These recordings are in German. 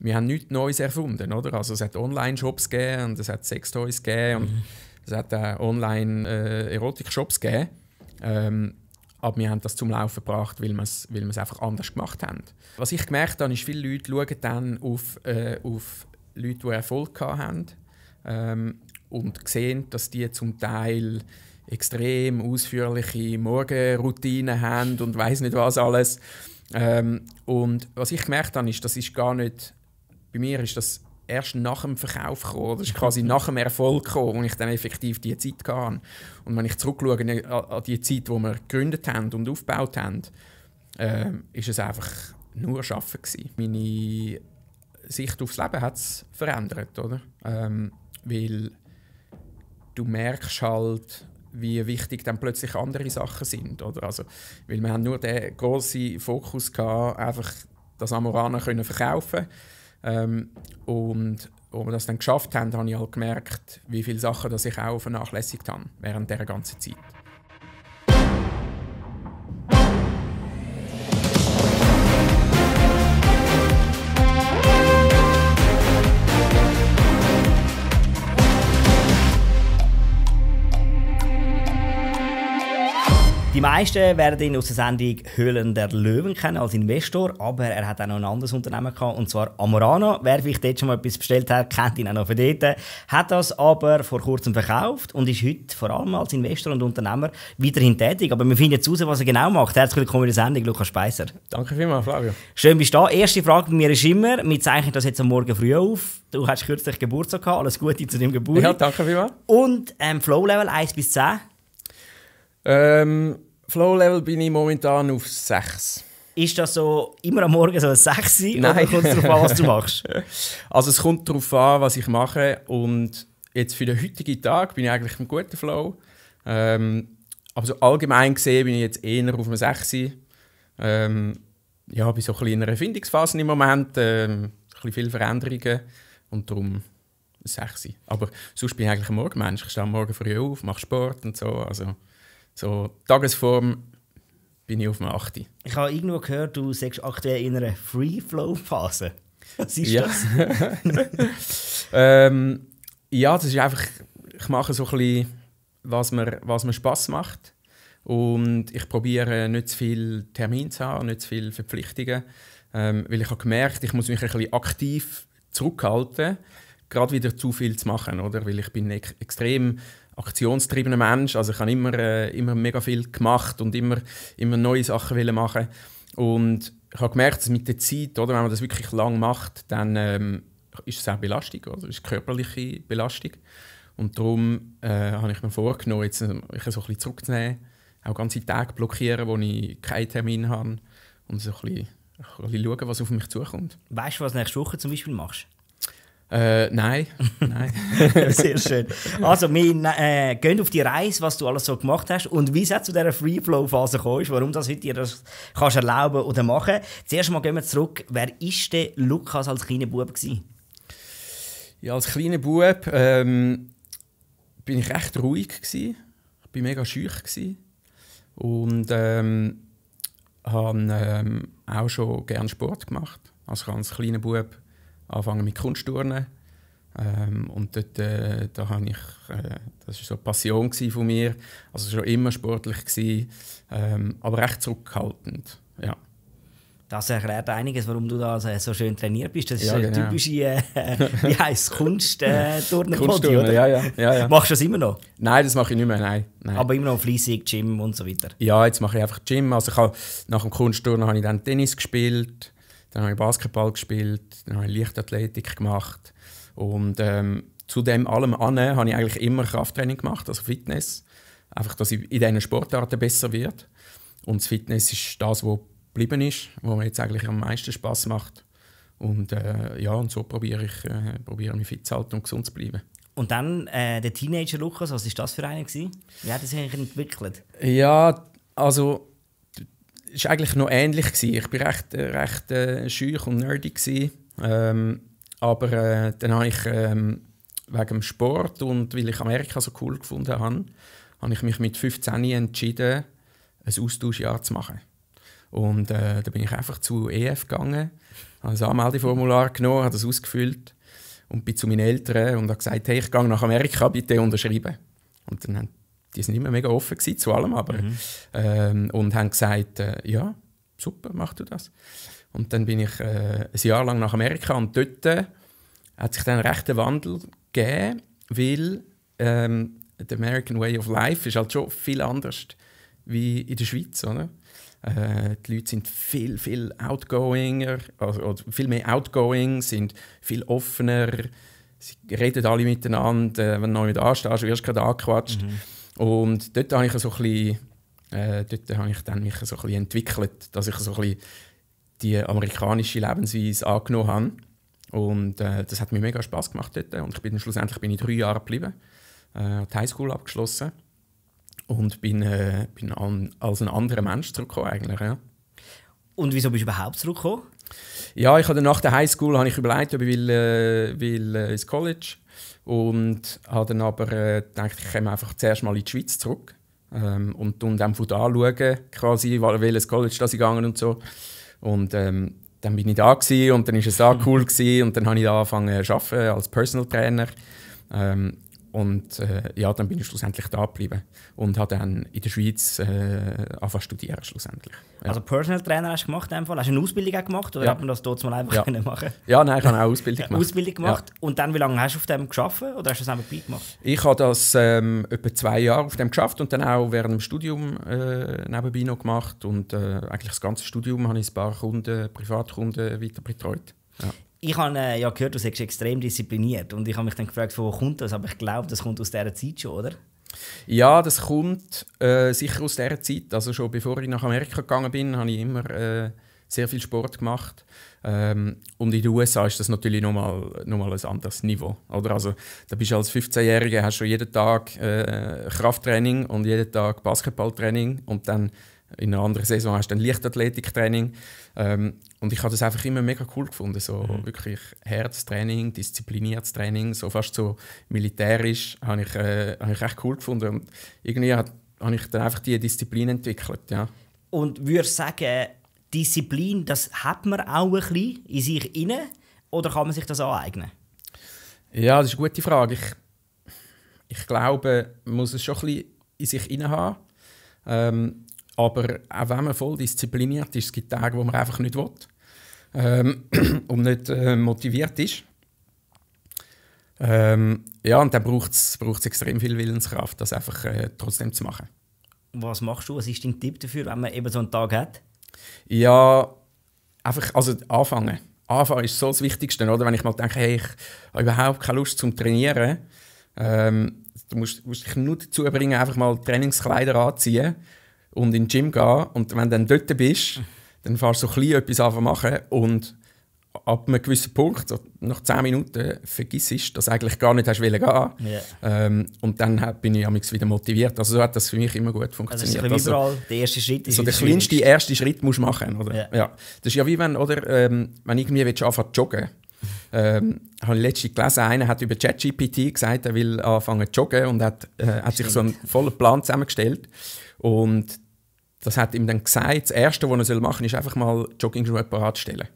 wir haben nichts Neues erfunden, oder? Also es hat Online-Shops gegeben und es hat Sextoys gegeben mhm. und es hat äh, Online-Erotik-Shops gegeben. Ähm, aber wir haben das zum Laufen gebracht, weil wir es weil einfach anders gemacht haben. Was ich gemerkt habe, ist, viele Leute schauen dann auf, äh, auf Leute, die Erfolg hatten ähm, und sehen, dass die zum Teil extrem ausführliche Morgenroutinen haben und weiß nicht was alles. Ähm, und was ich gemerkt habe, ist, das ist gar nicht bei mir ist das erst nach dem Verkauf gekommen. Das ist quasi nach dem Erfolg gekommen, wo ich dann effektiv die Zeit hatte. Und wenn ich zurückschaue ne, an die Zeit, wo wir gegründet haben und aufgebaut haben, äh, ist es einfach nur Arbeiten gewesen. Meine Sicht aufs Leben hat es verändert, oder? Ähm, weil du merkst halt, wie wichtig dann plötzlich andere Sachen sind, oder? Also, weil wir haben nur den großen Fokus gehabt, einfach das Amorana können verkaufen können ähm, und als wir das dann geschafft haben, habe ich halt gemerkt, wie viele Sachen dass ich auch vernachlässigt habe während dieser ganzen Zeit. Die meisten werden ihn aus der Sendung Höhlen der Löwen kennen als Investor, aber er hat auch noch ein anderes Unternehmen gehabt, und zwar Amorano. Wer vielleicht dort schon mal etwas bestellt hat, kennt ihn auch noch von dort, hat das aber vor kurzem verkauft und ist heute vor allem als Investor und Unternehmer weiterhin tätig. Aber wir finden jetzt raus, was er genau macht. Herzlich willkommen in der Sendung, Lukas Speiser. Danke vielmals, Flavio. Schön, bist du da. Erste Frage bei mir ist immer, wir zeichnen das jetzt am Morgen früh auf. Du hast kürzlich Geburtstag gehabt, alles Gute zu deinem Geburtstag. Ja, danke vielmals. Und ähm, Flow Level 1 bis 10? Ähm, Flow-Level bin ich momentan auf 6. Ist das so immer am Morgen so ein 6 sein? Nein. Oder kommt es darauf an, was du machst? also es kommt darauf an, was ich mache. Und jetzt für den heutigen Tag bin ich eigentlich im guten Flow. Ähm, aber so allgemein gesehen bin ich jetzt eher auf einem 6. Ähm, ja, bin so ein bisschen in einer Erfindungsphase im Moment. Ähm, ein bisschen viele Veränderungen. Und darum sexy. Aber sonst bin ich eigentlich ein Morgenmensch. Ich stehe Morgen früh auf, mache Sport und so. Also so, Tagesform bin ich auf dem 8. Ich habe irgendwo gehört, du sagst aktuell in einer Free-Flow-Phase. Was ist ja. das? ähm, ja, das ist einfach, ich mache so ein bisschen, was mir, was mir Spass macht. Und ich probiere nicht zu viel Termine zu haben, nicht zu viele Verpflichtungen. Ähm, weil ich habe gemerkt, ich muss mich ein bisschen aktiv zurückhalten, gerade wieder zu viel zu machen, oder? Weil ich bin extrem aktionstriebener Mensch. Also ich habe immer, äh, immer mega viel gemacht und immer, immer neue Sachen wollen machen. Und ich habe gemerkt, dass mit der Zeit, oder, wenn man das wirklich lang macht, dann ähm, ist es auch Belastung, oder? ist körperliche Belastung. Und darum äh, habe ich mir vorgenommen, jetzt ähm, mich so ein bisschen zurückzunehmen, auch ganze Tage blockieren, wo ich keinen Termin habe und so ein bisschen, ein bisschen schauen, was auf mich zukommt. Weißt du, was du nächste Woche zum Beispiel machst? Äh, nein, nein. Sehr schön. Also, wir äh, gehen auf die Reise, was du alles so gemacht hast und wie es zu dieser Free-Flow-Phase gekommen ist, warum das heute dir das kannst erlauben oder machen. Zuerst mal gehen wir zurück. Wer war denn Lukas als kleiner Bub? Gewesen? Ja, als kleiner Bub ähm, bin ich recht ruhig. Gewesen. Ich war mega schüch. Und ähm, habe ähm, auch schon gerne Sport gemacht. Als ganz kleiner Bub angefangen mit Kunstturnen. Ähm, und dort, äh, da habe ich, äh, das war so eine Passion von mir, also schon immer sportlich gewesen, ähm, aber recht zurückhaltend, ja. Das erklärt einiges, warum du da so schön trainiert bist. Das ist ja, genau. eine typische, äh, wie heisst Kunst, äh, Turnenpodi, oder? Ja, ja, ja, ja, Machst du das immer noch? Nein, das mache ich nicht mehr, nein. nein. Aber immer noch fleissig, Gym und so weiter? Ja, jetzt mache ich einfach Gym. Also ich habe, nach dem Kunstturnen habe ich dann Tennis gespielt. Dann habe ich Basketball gespielt, dann habe ich Leichtathletik gemacht. Und ähm, zu dem allem an habe ich eigentlich immer Krafttraining gemacht, also Fitness. Einfach, dass ich in diesen Sportarten besser wird. Und das Fitness ist das, was geblieben ist, was mir jetzt eigentlich am meisten Spaß macht. Und äh, ja, und so probiere ich, äh, probiere mich fit zu halten und gesund zu bleiben. Und dann äh, der Teenager Lukas, was ist das für einen Wie hat er sich eigentlich entwickelt? Ja, also ist eigentlich noch ähnlich gewesen. Ich war recht, äh, recht äh, schüch und nerdig. Ähm, aber äh, dann habe ich ähm, wegen dem Sport und weil ich Amerika so cool gefunden habe, habe ich mich mit 15 entschieden, ein Austauschjahr zu machen. Und äh, da bin ich einfach zu EF gegangen, habe das Anmeldeformular genommen, habe das ausgefüllt und bin zu meinen Eltern und habe gesagt, hey, ich gehe nach Amerika, bitte unterschreiben. Und dann haben die sind immer mega offen gewesen, zu allem, aber mhm. ähm, und haben gesagt, äh, ja, super, mach du das. Und dann bin ich äh, ein Jahr lang nach Amerika und dort äh, hat sich dann einen rechten Wandel gegeben, weil ähm, der American Way of Life ist halt schon viel anders wie in der Schweiz, oder? Äh, die Leute sind viel, viel outgoinger, also, oder viel mehr outgoing, sind viel offener, sie reden alle miteinander, äh, wenn du neu mit anstehst, wirst du gerade angequatscht. Mhm. Und dort habe ich, so bisschen, äh, dort habe ich dann mich so ein bisschen entwickelt, dass ich so ein die amerikanische Lebensweise angenommen habe. Und äh, das hat mir mega Spaß gemacht dort. Und ich bin schlussendlich bin ich drei Jahre geblieben, äh, die Highschool abgeschlossen und bin, äh, bin an, als ein anderer Mensch zurückgekommen eigentlich. Ja. Und wieso bist du überhaupt zurückgekommen? Ja, ich hatte nach der Highschool habe ich überlegt, ob ich will, äh, will äh, ins College und habe dann aber äh, gedacht, ich komme einfach zuerst mal in die Schweiz zurück ähm, und dann von da schauen, quasi, welches College das ich gegangen und so. Und ähm, dann bin ich da und dann war es da cool gewesen, und dann habe ich da angefangen zu arbeiten als Personal Trainer. Ähm, und äh, ja, dann bin ich schlussendlich da geblieben und habe dann in der Schweiz äh, angefangen studieren schlussendlich. Ja. Also Personal Trainer hast du gemacht in Hast du eine Ausbildung auch gemacht oder ja. hat man das dort mal einfach ja. machen Ja, nein, ich habe eine Ausbildung gemacht. Ausbildung gemacht ja. und dann, wie lange hast du auf dem geschafft oder hast du das einfach gemacht? Ich habe das ähm, etwa zwei Jahre auf dem geschafft und dann auch während dem Studium äh, nebenbei noch gemacht und äh, eigentlich das ganze Studium habe ich ein paar Kunden, Privatkunden weiter betreut. Ja ich habe äh, ja gehört, du bist extrem diszipliniert und ich habe mich dann gefragt, von wo kommt das? Aber ich glaube, das kommt aus dieser Zeit schon, oder? Ja, das kommt äh, sicher aus dieser Zeit. Also schon bevor ich nach Amerika gegangen bin, habe ich immer äh, sehr viel Sport gemacht. Ähm, und in den USA ist das natürlich nochmal noch mal ein anderes Niveau. Oder? Also, da bist du als 15-Jähriger, hast schon jeden Tag äh, Krafttraining und jeden Tag Basketballtraining und dann in einer anderen Saison hast du dann Lichtathletiktraining. Ähm, und ich habe das einfach immer mega cool gefunden. So mhm. wirklich Herztraining, diszipliniertes Training, so fast so militärisch, habe ich, äh, hab ich echt cool gefunden. Und irgendwie habe ich dann einfach diese Disziplin entwickelt. Ja. Und würde sagen, Disziplin, das hat man auch ein bisschen in sich inne oder kann man sich das aneignen? Ja, das ist eine gute Frage. Ich, ich glaube, man muss es schon ein bisschen in sich inne haben. Ähm, aber auch wenn man voll diszipliniert ist, es gibt Tage, wo man einfach nicht will ähm, und nicht äh, motiviert ist. Ähm, ja, und dann braucht es extrem viel Willenskraft, das einfach äh, trotzdem zu machen. Was machst du? Was ist dein Tipp dafür, wenn man eben so einen Tag hat? Ja, einfach also anfangen. Anfangen ist so das Wichtigste, oder? Wenn ich mal denke, hey, ich habe überhaupt keine Lust zum Trainieren. Ähm, du musst, musst, dich nur dazu bringen, einfach mal Trainingskleider anziehen und in den Gym gehen. Und wenn du dann dort bist, dann fährst du so klein etwas anfangen machen und ab einem gewissen Punkt, so nach 10 Minuten, vergiss du, dass du eigentlich gar nicht hast gehen. Yeah. Ähm, und dann bin ich wieder motiviert. Also so hat das für mich immer gut also funktioniert. Also, ist also überall, der erste Schritt ist so der kleinste schwierig. erste Schritt musst du machen, oder? Yeah. Ja. Das ist ja wie wenn, oder, ähm, wenn irgendwie willst anfangen zu joggen. ähm, habe ich letztens gelesen, einer hat über ChatGPT gesagt, er will anfangen zu joggen und hat, äh, hat sich so einen vollen Plan zusammengestellt. Und das hat ihm dann gesagt, das Erste, was er machen soll, ist einfach mal Joggingschuhe parat stellen.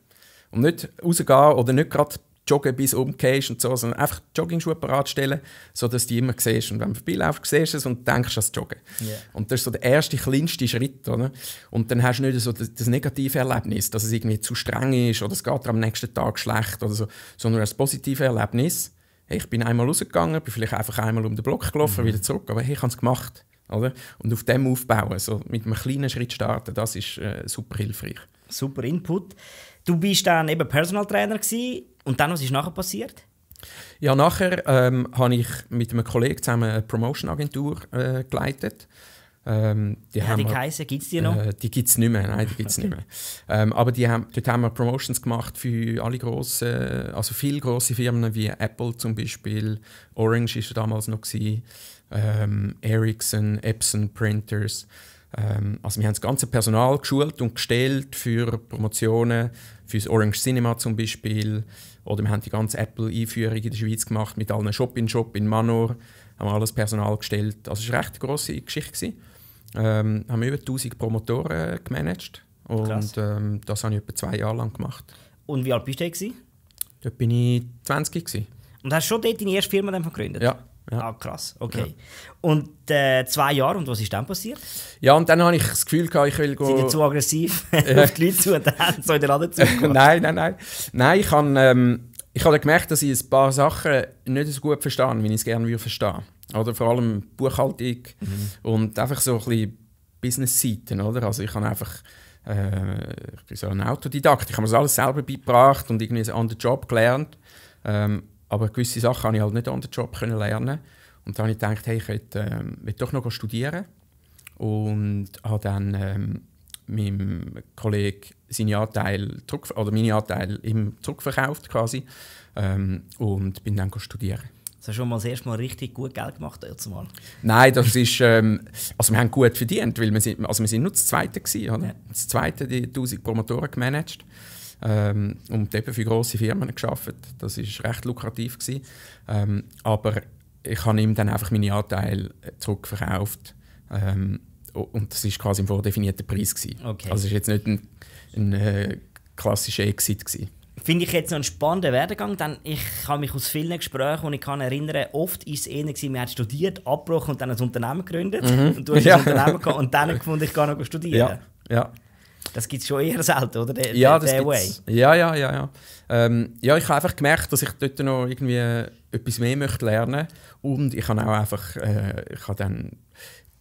Und nicht rausgehen oder nicht gerade joggen, bis du umgehst und so, sondern einfach Joggingschuhe parat stellen, sodass du die immer siehst. Und wenn du vorbeiläufst, siehst du es und denkst ans Joggen. Yeah. Und das ist so der erste, kleinste Schritt. Oder? Und dann hast du nicht so das, das negative Erlebnis, dass es irgendwie zu streng ist oder es geht dir am nächsten Tag schlecht oder so, sondern das positive Erlebnis. Hey, ich bin einmal rausgegangen, bin vielleicht einfach einmal um den Block gelaufen, mhm. wieder zurück, aber hey, ich habe es gemacht. Oder? Und auf dem aufbauen, so mit einem kleinen Schritt starten, das ist äh, super hilfreich. Super Input. Du bist dann eben Personal Trainer gewesen. und dann, was ist nachher passiert? Ja, nachher ähm, habe ich mit einem Kollegen zusammen eine Promotion-Agentur äh, geleitet. Ähm, die ja, die Kaiser gibt es die noch? Äh, die gibt es nicht mehr, nein, die gibt's okay. nicht mehr. Ähm, aber die haben, dort haben wir Promotions gemacht für alle grossen, also viele grosse Firmen wie Apple zum Beispiel, Orange war damals noch, gewesen, ähm, Ericsson, Epson Printers. Ähm, also wir haben das ganze Personal geschult und gestellt für Promotionen, für das Orange Cinema zum Beispiel. Oder wir haben die ganze Apple-Einführung in der Schweiz gemacht mit allen Shop-in-Shop in Manor. Haben alles Personal gestellt. Also es war eine recht grosse Geschichte. Wir Ähm, haben über 1000 Promotoren gemanagt. Und ähm, das habe ich etwa zwei Jahre lang gemacht. Und wie alt bist du da? Dort war ich 20. Und hast du schon dort deine erste Firma dann gegründet? Ja. Ja. Ah, krass, okay. Ja. Und äh, zwei Jahre, und was ist dann passiert? Ja, und dann habe ich das Gefühl gehabt, ich will gehen... Sind die zu aggressiv auf die Leute zu und dann so in den Laden Nein, nein, nein. Nein, ich habe ähm, ich hab gemerkt, dass ich ein paar Sachen nicht so gut verstehe, wie ich es gerne würde verstehen. Oder vor allem Buchhaltung mhm. und einfach so ein bisschen Business-Seiten, oder? Also ich habe einfach... Äh, ich bin so ein Autodidakt, ich habe mir das alles selber beigebracht und irgendwie einen anderen Job gelernt. Ähm, aber gewisse Sachen konnte ich halt nicht an den job lernen. Und dann habe ich gedacht, hey, ich will, ähm, will doch noch studieren. Und habe dann ähm, meinem Kollegen seine Anteil, oder meine Anteil im Druck quasi. Ähm, und bin dann studieren. Das hast du schon mal das erste Mal richtig gut Geld gemacht jetzt mal. Nein, das ist, ähm, also wir haben gut verdient, weil wir sind, also wir sind nur das Zweite gewesen, oder? Ja. Das Zweite, die 1000 Promotoren gemanagt ähm, und eben für grosse Firmen geschafft. Das ist recht lukrativ gewesen. Ähm, aber ich habe ihm dann einfach meine Anteile zurückverkauft. Ähm, und das ist quasi im vordefinierten Preis gewesen. Okay. Also es jetzt nicht ein, ein äh, klassischer Exit gewesen. Finde ich jetzt noch einen spannenden Werdegang, denn ich kann mich aus vielen Gesprächen, die ich kann erinnern, oft war es einer, gewesen, man studiert, abgebrochen und dann ein Unternehmen gegründet. Mhm. Und du hast ja. ein Unternehmen gehabt und dann gefunden, ich gehe noch studieren. Ja. ja. Das gibt es schon eher selten, oder? Der, ja, der, der Way. Ja, ja, ja. Ja, ähm, ja ich habe einfach gemerkt, dass ich dort noch irgendwie äh, etwas mehr möchte lernen Und ich habe auch einfach, äh, ich habe dann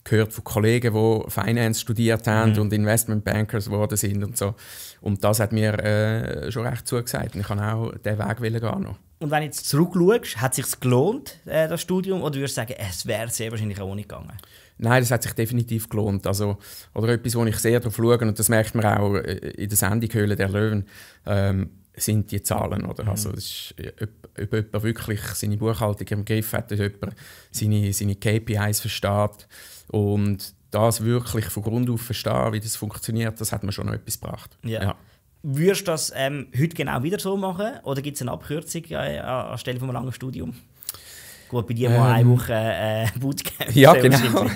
gehört von Kollegen, die Finance studiert haben mhm. und Investmentbankers geworden sind und so. Und das hat mir äh, schon recht zugesagt. Und ich kann auch diesen Weg wollen gehen noch. Und wenn du jetzt zurückschaust, hat es sich gelohnt, äh, das Studium? Oder würdest du sagen, es wäre sehr wahrscheinlich auch nicht gegangen? Nein, das hat sich definitiv gelohnt. Also, oder etwas, wo ich sehr darauf schaue, und das merkt man auch äh, in der Sendung «Höhle der Löwen», ähm, sind die Zahlen. Oder? Mhm. Also, ist, äh, ob, ob jemand wirklich seine Buchhaltung im Griff hat, ob jemand seine, seine KPIs versteht und das wirklich von Grund auf verstehen, wie das funktioniert, das hat mir schon noch etwas gebracht. Yeah. Ja. Würdest du das ähm, heute genau wieder so machen oder gibt es eine Abkürzung äh, anstelle von einem langen Studium? Gut, bei dir, die ähm, eine Woche äh, Bootcamp Ja, genau.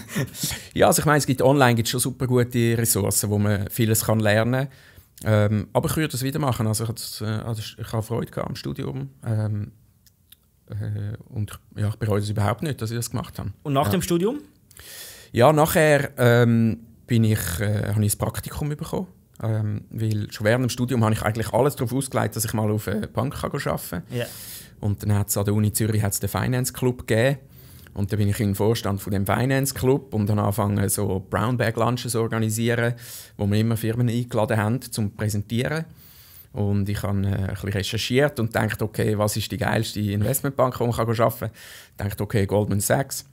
ja, also ich meine, es gibt online gibt's schon super gute Ressourcen, wo man vieles kann lernen kann. Ähm, aber ich würde das wieder machen. Also ich, das, äh, also habe Freude gehabt am Studium. Ähm, äh, und ich, ja, ich bereue es überhaupt nicht, dass ich das gemacht habe. Und nach ja. dem Studium? Ja, nachher ähm, bin ich, äh, habe ich ein Praktikum bekommen. Ähm, weil schon während dem Studium habe ich eigentlich alles darauf ausgelegt, dass ich mal auf eine äh, Bank arbeiten kann. Yeah. Und dann hat es an der Uni Zürich hat's den Finance Club gegeben. Und dann bin ich im Vorstand von dem Finance Club und dann angefangen, so Brown Bag Lunches zu organisieren, wo wir immer Firmen eingeladen haben, zum Präsentieren. Und ich habe äh, ein bisschen recherchiert und dachte, okay, was ist die geilste Investmentbank, die man arbeiten kann? Ich dachte, okay, Goldman Sachs.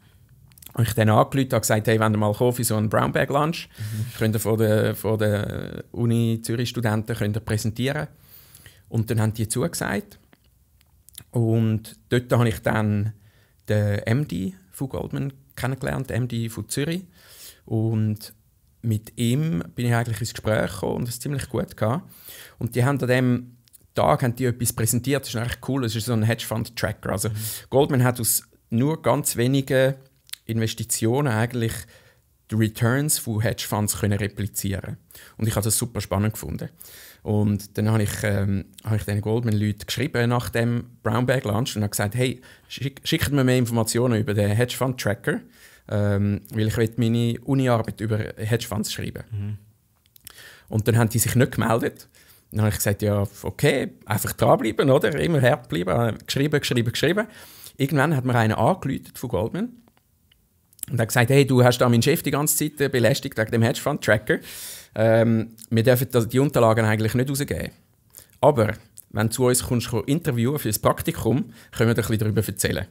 Und ich dann angerufen und gesagt, hey, wenn ihr mal kommt für so einen Brown Bag Lunch, mhm. könnt ihr von den von der Uni Zürich Studenten könnt ihr präsentieren. Und dann haben die zugesagt. Und dort habe ich dann den MD von Goldman kennengelernt, den MD von Zürich. Und mit ihm bin ich eigentlich ins Gespräch gekommen und es ziemlich gut gehabt. Und die haben an dem Tag haben die etwas präsentiert, das ist eigentlich cool, es ist so ein Hedgefund-Tracker. Also mhm. Goldman hat aus nur ganz wenigen Investitionen eigentlich die Returns von Hedgefonds können replizieren und ich habe das super spannend gefunden. Und dann habe ich, ähm, habe ich den Goldman-Leuten geschrieben nach dem Brown Bag Lunch und habe gesagt, hey, schick, schickt mir mehr Informationen über den Hedgefund Tracker, ähm, weil ich will meine Uni-Arbeit über Hedgefonds schreiben. Mhm. Und dann haben die sich nicht gemeldet. Dann habe ich gesagt, ja, okay, einfach dranbleiben, oder? Immer hart bleiben. Äh, geschrieben, geschrieben, geschrieben. Irgendwann hat mir einer angeläutet von Goldman und hat gesagt, hey, du hast da meinen Chef die ganze Zeit äh, belästigt wegen dem Hedgefund-Tracker. Ähm, wir dürfen die Unterlagen eigentlich nicht rausgeben. Aber wenn du zu uns kommst, interviewen für das Praktikum, können wir dir ein darüber erzählen.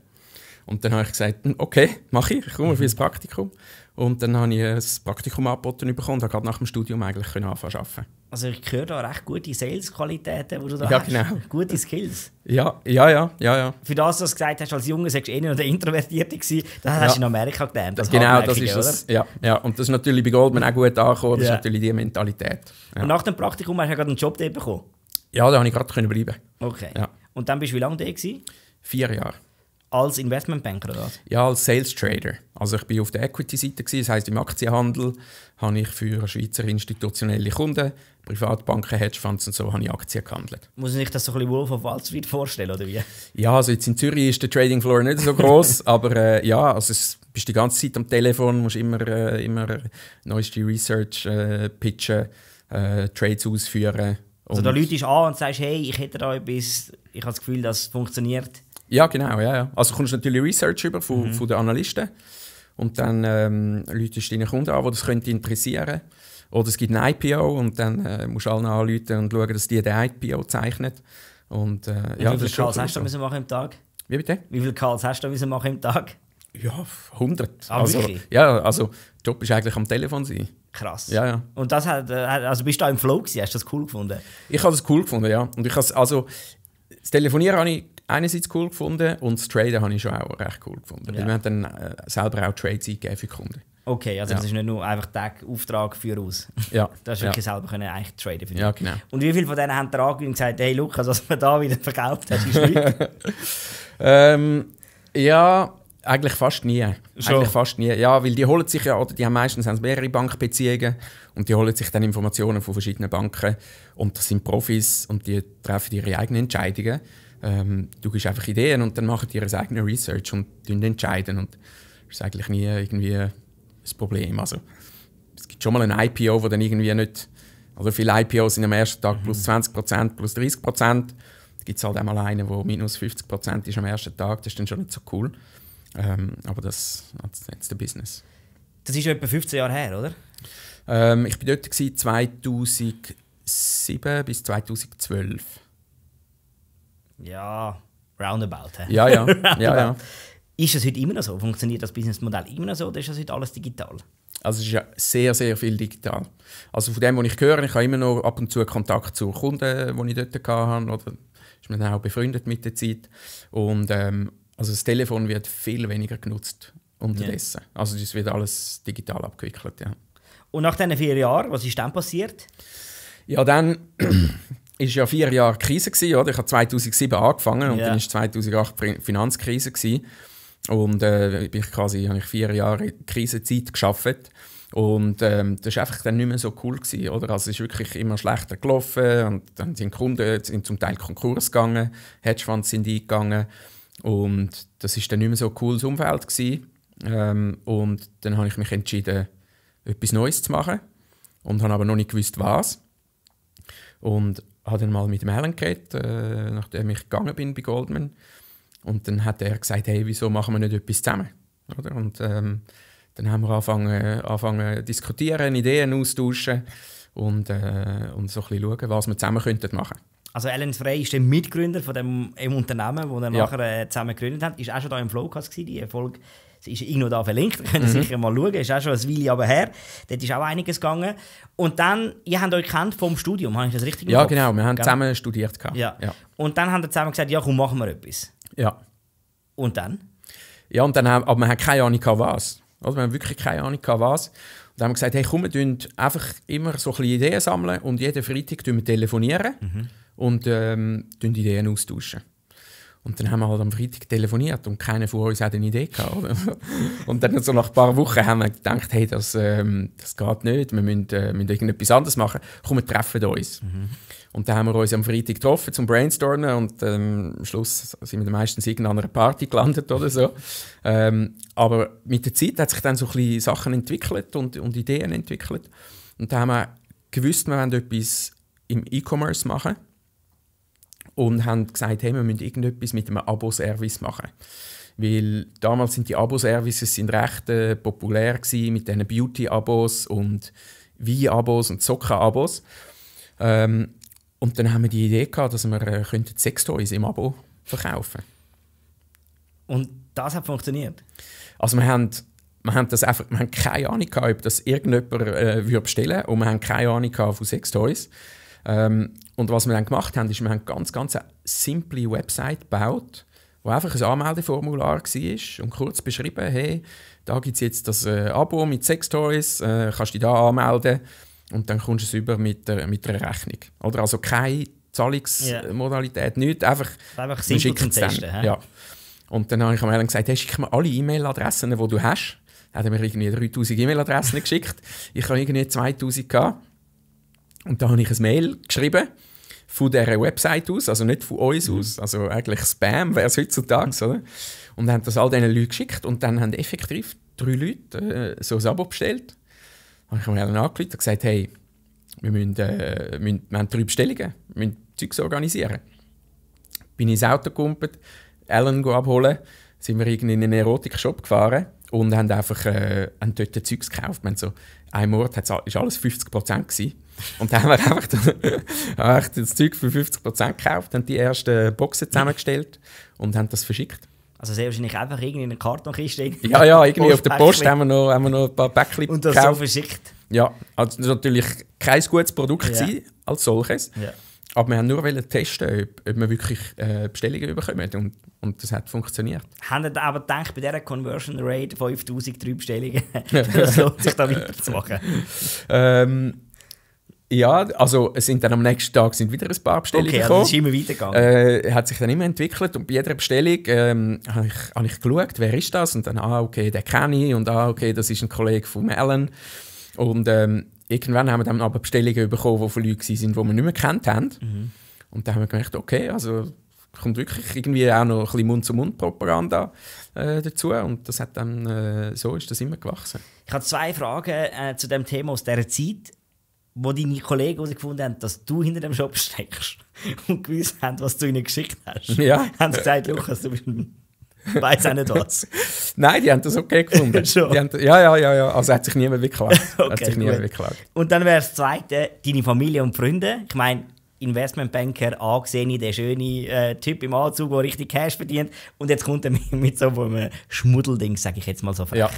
Und dann habe ich gesagt, hm, okay, mache ich, ich komme für das mhm. Praktikum. Und dann habe ich das Praktikum angeboten bekommen und habe gerade nach dem Studium eigentlich anfangen arbeiten. Also ich höre da recht gute Sales-Qualitäten, wo du da ja, hast. Genau. Gute Skills. Ja, ja, ja, ja, ja. Für das, was du gesagt hast, als Junge sagst du eh noch der Introvertierte gewesen, das hast du in Amerika gelernt. Das genau, das ist das. Ja, ja, und das ist natürlich bei Goldman auch gut angekommen, das ja. ist natürlich die Mentalität. Ja. Und nach dem Praktikum hast du ja gerade einen Job dort bekommen? Ja, da konnte ich gerade bleiben. Okay. Und dann bist du wie lange da? Gewesen? Vier Jahre als Investmentbanker oder was? Ja, als Sales Trader. Also ich bin auf der Equity-Seite, das heißt im Aktienhandel habe ich für Schweizer institutionelle Kunden, Privatbanken, Hedgefonds und so, habe ich Aktien gehandelt. Muss ich das so ein bisschen Wolf auf Wall Street vorstellen, oder wie? Ja, also jetzt in Zürich ist der Trading Floor nicht so groß, aber äh, ja, also es bist die ganze Zeit am Telefon, musst immer, äh, immer neueste Research äh, pitchen, äh, Trades ausführen. Also da Leute an und sagst, hey, ich hätte da etwas, ich habe das Gefühl, das funktioniert. Ja, genau, ja, ja. Also kommst du natürlich Research über von, mhm. von den Analysten und dann ähm, läutest du deinen Kunden an, die das könnte interessieren Oder es gibt ein IPO und dann äh, musst du alle anrufen und schauen, dass die den IPO zeichnet. Und, äh, und ja, wie viele Calls hast du müssen machen im Tag? Wie bitte? Wie viele Calls hast du müssen machen im Tag? Ja, 100. Ah, also, Ja, also der Job ist eigentlich am Telefon sein. Krass. Ja, ja. Und das äh, hat, also bist du da im Flow gewesen? Hast du das cool gefunden? Ich habe das cool gefunden, ja. Und ich also das Telefonieren habe ich einerseits cool gefunden und das Traden habe ich schon auch recht cool gefunden. Ja. Weil wir haben dann äh, selber auch Trades eingegeben für Kunden. Okay, also ja. das ist nicht nur einfach der Auftrag für uns. Ja. Das ist wirklich ja. selber können eigentlich traden für dich. Ja, genau. Und wie viele von denen haben dir angerufen und gesagt, hey Lukas, was wir da wieder verkauft hast, ist nichts? ähm, ja, eigentlich fast nie. Schon. Eigentlich fast nie. Ja, weil die holen sich ja, oder die haben meistens haben mehrere Bankbeziehungen und die holen sich dann Informationen von verschiedenen Banken und das sind Profis und die treffen ihre eigenen Entscheidungen. Ähm, du gibst einfach Ideen und dann machen die ihre eigene Research und entscheiden. Und das ist eigentlich nie irgendwie ein Problem. Also, es gibt schon mal ein IPO, wo dann irgendwie nicht. Oder viele IPOs sind am ersten Tag mhm. plus 20%, plus 30%. Da gibt es halt einmal einen, der minus 50% ist am ersten Tag. Das ist dann schon nicht so cool. Ähm, aber das ist jetzt der Business. Das ist etwa 15 Jahre her, oder? Ähm, ich war dort 2007 bis 2012 ja, roundabout. Ja, ja. roundabout. ja, ja. Ist das heute immer noch so? Funktioniert das Businessmodell immer noch so oder ist das heute alles digital? Also es ist ja sehr, sehr viel digital. Also von dem, was ich höre, ich habe immer noch ab und zu Kontakt zu Kunden, die ich dort hatte. Oder ist man dann auch befreundet mit der Zeit. Und ähm, also das Telefon wird viel weniger genutzt unterdessen. Ja. Also es wird alles digital abgewickelt, ja. Und nach diesen vier Jahren, was ist dann passiert? Ja, dann ist ja vier Jahre Krise gewesen, oder? Ich habe 2007 angefangen und yeah. dann ist 2008 Finanzkrise gewesen. und äh, bin ich quasi habe ich vier Jahre Krisenzeit geschafft und ähm, das ist einfach dann nicht mehr so cool gewesen, oder? Also es ist wirklich immer schlechter gelaufen und dann sind Kunden sind zum Teil Konkurs gegangen, Hedgefonds sind eingegangen und das ist dann nicht mehr so ein cooles Umfeld gewesen. Ähm, und dann habe ich mich entschieden etwas Neues zu machen und habe aber noch nicht gewusst was und habe dann mal mit dem Alan geredet, äh, nachdem ich gegangen bin bei Goldman. Und dann hat er gesagt, hey, wieso machen wir nicht etwas zusammen? Oder? Und ähm, dann haben wir angefangen, angefangen diskutieren, Ideen austauschen und, äh, und so ein bisschen schauen, was wir zusammen könnten machen also Alan Frey ist der Mitgründer von dem, dem Unternehmen, das er ja. nachher äh, zusammen gegründet hat. Ist auch schon da im Flowcast gewesen, die Folge es ist irgendwo da verlinkt, könnt ihr mhm. sicher mal schauen. Ist auch schon ein Weile aber her. Dort ist auch einiges gegangen. Und dann, ihr habt euch kennt vom Studium, habe ich das richtig gemacht? Ja, genau. Wir haben genau. zusammen studiert. Ja. ja. Und dann haben wir zusammen gesagt, ja komm, machen wir etwas. Ja. Und dann? Ja, und dann haben, aber wir haben keine Ahnung was. Also wir haben wirklich keine Ahnung was. Und dann haben wir gesagt, hey komm, wir sammeln einfach immer so ein bisschen Ideen sammeln und jeden Freitag telefonieren wir mhm. und ähm, Ideen austauschen. Und dann haben wir halt am Freitag telefoniert und keiner von uns hat eine Idee gehabt. Und dann so nach ein paar Wochen haben wir gedacht, hey, das, ähm, das geht nicht, wir müssen, äh, müssen irgendetwas anderes machen. Komm, wir treffen uns. Mhm. Und dann haben wir uns am Freitag getroffen zum Brainstormen und ähm, am Schluss sind wir meistens irgendeiner an Party gelandet oder so. Ähm, aber mit der Zeit hat sich dann so ein bisschen Sachen entwickelt und, und Ideen entwickelt. Und dann haben wir gewusst, wir wollen etwas im E-Commerce machen und haben gesagt, hey, wir müssen irgendetwas mit einem Abo-Service machen. Weil damals sind die Abo-Services recht äh, populär gewesen, mit diesen Beauty-Abos und Wein-Abos und Socken-Abos. Ähm, und dann haben wir die Idee gehabt, dass wir äh, Sextoys im Abo verkaufen Und das hat funktioniert? Also wir haben, wir haben, das einfach, wir haben keine Ahnung gehabt, ob das irgendjemand äh, bestellen würde und wir haben keine Ahnung von Sextoys. Ähm, und was wir dann gemacht haben, ist, wir haben ganz, ganz eine simple Website gebaut, wo einfach ein Anmeldeformular war und kurz beschrieben, hey, da gibt es jetzt das äh, Abo mit Sex Toys, äh, kannst dich da anmelden und dann kommst du es über mit, der, mit einer Rechnung. Oder also keine Zahlungsmodalität, yeah. nichts, einfach, einfach simpel zum Testen. He? Ja. Und dann habe ich am Ende gesagt, hey, schick mir alle E-Mail-Adressen, die du hast. Er hat mir irgendwie 3000 E-Mail-Adressen geschickt. Ich habe irgendwie 2000 gehabt. Und da habe ich ein Mail geschrieben von dieser Website aus, also nicht von uns mhm. aus, also eigentlich Spam wäre es heutzutage, mhm. oder? Und haben das all diesen Leuten geschickt und dann haben effektiv drei Leute äh, so ein Abo bestellt. Dann habe ich mir angerufen und gesagt, hey, wir, müssen, äh, müssen, wir haben drei Bestellungen, wir müssen Zeugs organisieren. Bin ins Auto gekumpelt, Alan abholen, sind wir irgendwie in einen Erotik-Shop gefahren und haben einfach äh, haben dort Zeugs gekauft. Wir haben so, ein Mord hat alles 50 Prozent Und dann haben wir einfach, einfach das Zeug für 50 Prozent gekauft, haben die ersten Boxen zusammengestellt und haben das verschickt. Also sehr wahrscheinlich einfach irgendwie in einer Kartonkiste. Ja, ja, irgendwie auf der Post haben wir noch, haben wir noch ein paar Päckchen Und das gekauft. so verschickt. Ja, also das war natürlich kein gutes Produkt ja. als solches. Ja. Aber wir haben nur testen, ob, ob wir wirklich äh, Bestellungen bekommen. Und, und das hat funktioniert. Haben Sie aber gedacht, bei dieser Conversion Rate 5003 Bestellungen, das lohnt sich da weiterzumachen? ähm, ja, also es sind dann am nächsten Tag sind wieder ein paar Bestellungen okay, also gekommen. Okay, also ist immer weitergegangen. Äh, hat sich dann immer entwickelt und bei jeder Bestellung ähm, habe ich, hab ich geschaut, wer ist das? Und dann, ah, okay, der kenne ich und ah, okay, das ist ein Kollege von Alan. Und ähm, irgendwann haben wir dann aber Bestellungen bekommen, die von Leuten waren, die wir nicht mehr kennt haben. Mhm. Und dann haben wir gemerkt, okay, also kommt wirklich irgendwie auch noch ein bisschen Mund-zu-Mund-Propaganda äh, dazu und das hat dann, äh, so ist das immer gewachsen. Ich habe zwei Fragen äh, zu dem Thema aus dieser Zeit, wo deine Kollegen herausgefunden haben, dass du hinter dem Shop steckst und gewusst haben, was du ihnen geschickt hast. Ja. haben sie gesagt, Lukas, du bist ein Weiß auch nicht was. Nein, die haben das okay gefunden. haben, ja, ja, ja, ja. Also hat sich niemand beklagt. okay, hat sich niemand beklagt. Und dann wäre das Zweite, deine Familie und Freunde. Ich meine, Investmentbanker angesehen, der schöne äh, Typ im Anzug, der richtig Cash verdient. Und jetzt kommt er mit so einem Schmuddelding, sage ich jetzt mal so frech. Ja.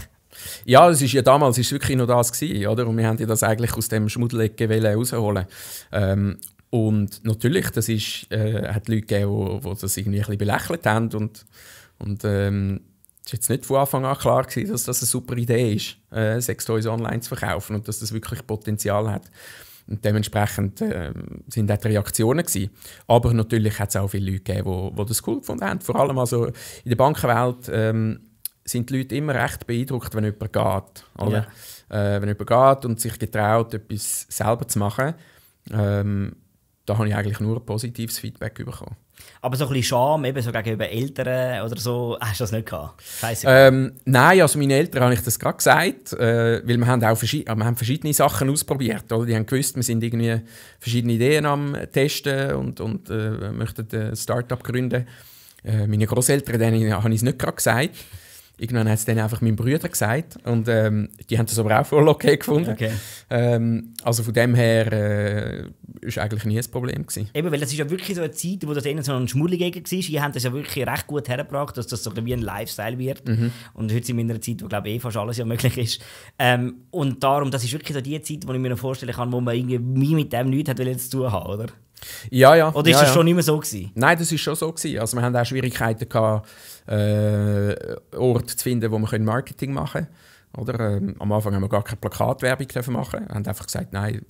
Ja, es ist ja damals ist wirklich nur das gewesen, oder? Und wir haben ja das eigentlich aus dem Schmuddelecke rausholen. Ähm, und natürlich, das ist, äh, hat Leute gegeben, die, die das irgendwie ein bisschen belächelt haben und und ähm, es war jetzt nicht von Anfang an klar, gewesen, dass das eine super Idee ist, äh, Sextoys online zu verkaufen und dass das wirklich Potenzial hat. Und dementsprechend äh, sind auch Reaktionen. Gewesen. Aber natürlich hat es auch viele Leute gegeben, die, die das cool gefunden haben. Vor allem also in der Bankenwelt ähm, sind die Leute immer recht beeindruckt, wenn jemand geht. Oder? Yeah. Äh, wenn jemand geht und sich getraut, etwas selber zu machen. Ähm, da habe ich eigentlich nur positives Feedback bekommen. Aber so ein bisschen Scham eben so gegenüber Eltern oder so, hast du das nicht gehabt? Ähm, nein, also meine Eltern habe ich das gerade gesagt, äh, weil wir haben auch verschi wir haben verschiedene Sachen ausprobiert. Oder? Die haben gewusst, wir sind irgendwie verschiedene Ideen am Testen und, und äh, möchten ein Start-up gründen. Äh, meine Großeltern, denen habe ich es nicht gerade gesagt. Irgendwann hat es dann einfach meinen Brüdern gesagt und ähm, die haben das aber auch voll okay gefunden. Okay. Ähm, also von dem her äh, ist eigentlich nie ein Problem gewesen. Eben, weil das ist ja wirklich so eine Zeit, wo das eher so ein Schmuddeligegen war. Ihr habt das ja wirklich recht gut hergebracht, dass das so wie ein Lifestyle wird. Mhm. Und heute sind wir in einer Zeit, wo glaube ich eh fast alles ja möglich ist. Ähm, und darum, das ist wirklich so die Zeit, wo ich mir vorstellen kann, wo man irgendwie mit dem nichts hat zu tun haben, oder? Ja, ja. Oder ist ja, das ja. schon immer so gewesen? Nein, das ist schon so gewesen. Also wir haben auch Schwierigkeiten gehabt, äh, Orte zu finden, wo wir Marketing machen können. Oder, ähm, am Anfang haben wir gar keine Plakatwerbung machen. Wir haben einfach gesagt, nein,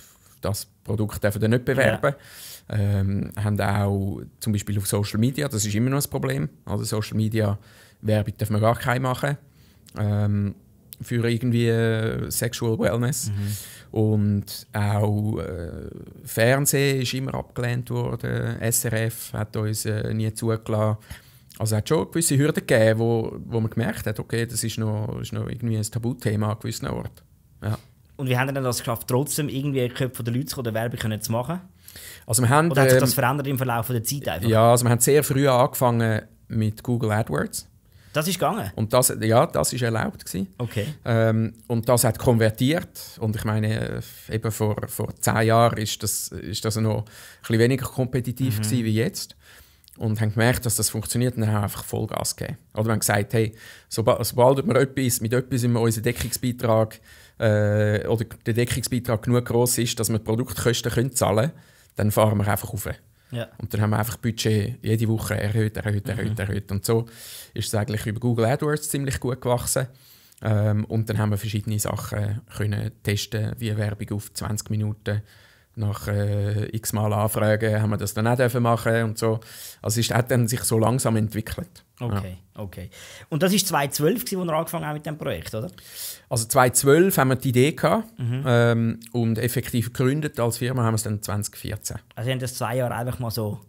das Produkt dürfen wir nicht bewerben. Ja. Ähm, haben auch zum Beispiel auf Social Media, das ist immer noch ein Problem. Also Social Media Werbung dürfen wir gar keine machen. Ähm, für irgendwie äh, Sexual Wellness. Mhm. Und auch äh, Fernsehen ist immer abgelehnt worden. SRF hat uns äh, nie zugelassen. Also es hat schon gewisse Hürden gegeben, wo, wo man gemerkt hat, okay, das ist noch, ist noch irgendwie ein Tabuthema an gewissen Orten. Ja. Und wie haben dann das geschafft, trotzdem irgendwie in die Köpfe der Leute zu oder Werbung zu machen? Also wir haben, Oder hat sich das ähm, verändert im Verlauf der Zeit einfach? Ja, also wir haben sehr früh angefangen mit Google AdWords. Das ist gegangen? Und das, ja, das ist erlaubt. Gewesen. Okay. Ähm, und das hat konvertiert. Und ich meine, äh, eben vor, vor zehn Jahren ist das, ist das noch ein bisschen weniger kompetitiv mhm. gewesen wie jetzt. Und haben gemerkt, dass das funktioniert und dann haben einfach Vollgas gegeben. Oder haben gesagt, hey, sobald, sobald wir etwas, mit etwas immer unseren Deckungsbeitrag äh, oder der Deckungsbeitrag genug groß ist, dass wir die Produktkosten können zahlen können, dann fahren wir einfach auf. Ja. Und dann haben wir einfach Budget jede Woche erhöht, erhöht, erhöht, mhm. erhöht. Und so ist es eigentlich über Google AdWords ziemlich gut gewachsen. Ähm, und dann haben wir verschiedene Sachen können testen, wie Werbung auf 20 Minuten nach äh, x Mal Anfragen haben wir das dann auch machen und so. Also es hat dann sich so langsam entwickelt. Okay, ja. okay. Und das war 2012, gewesen, wo wir angefangen haben mit dem Projekt, oder? Also 2012 haben wir die Idee gehabt, mhm. ähm, und effektiv gegründet als Firma haben wir es dann 2014. Also Sie haben das zwei Jahre einfach mal so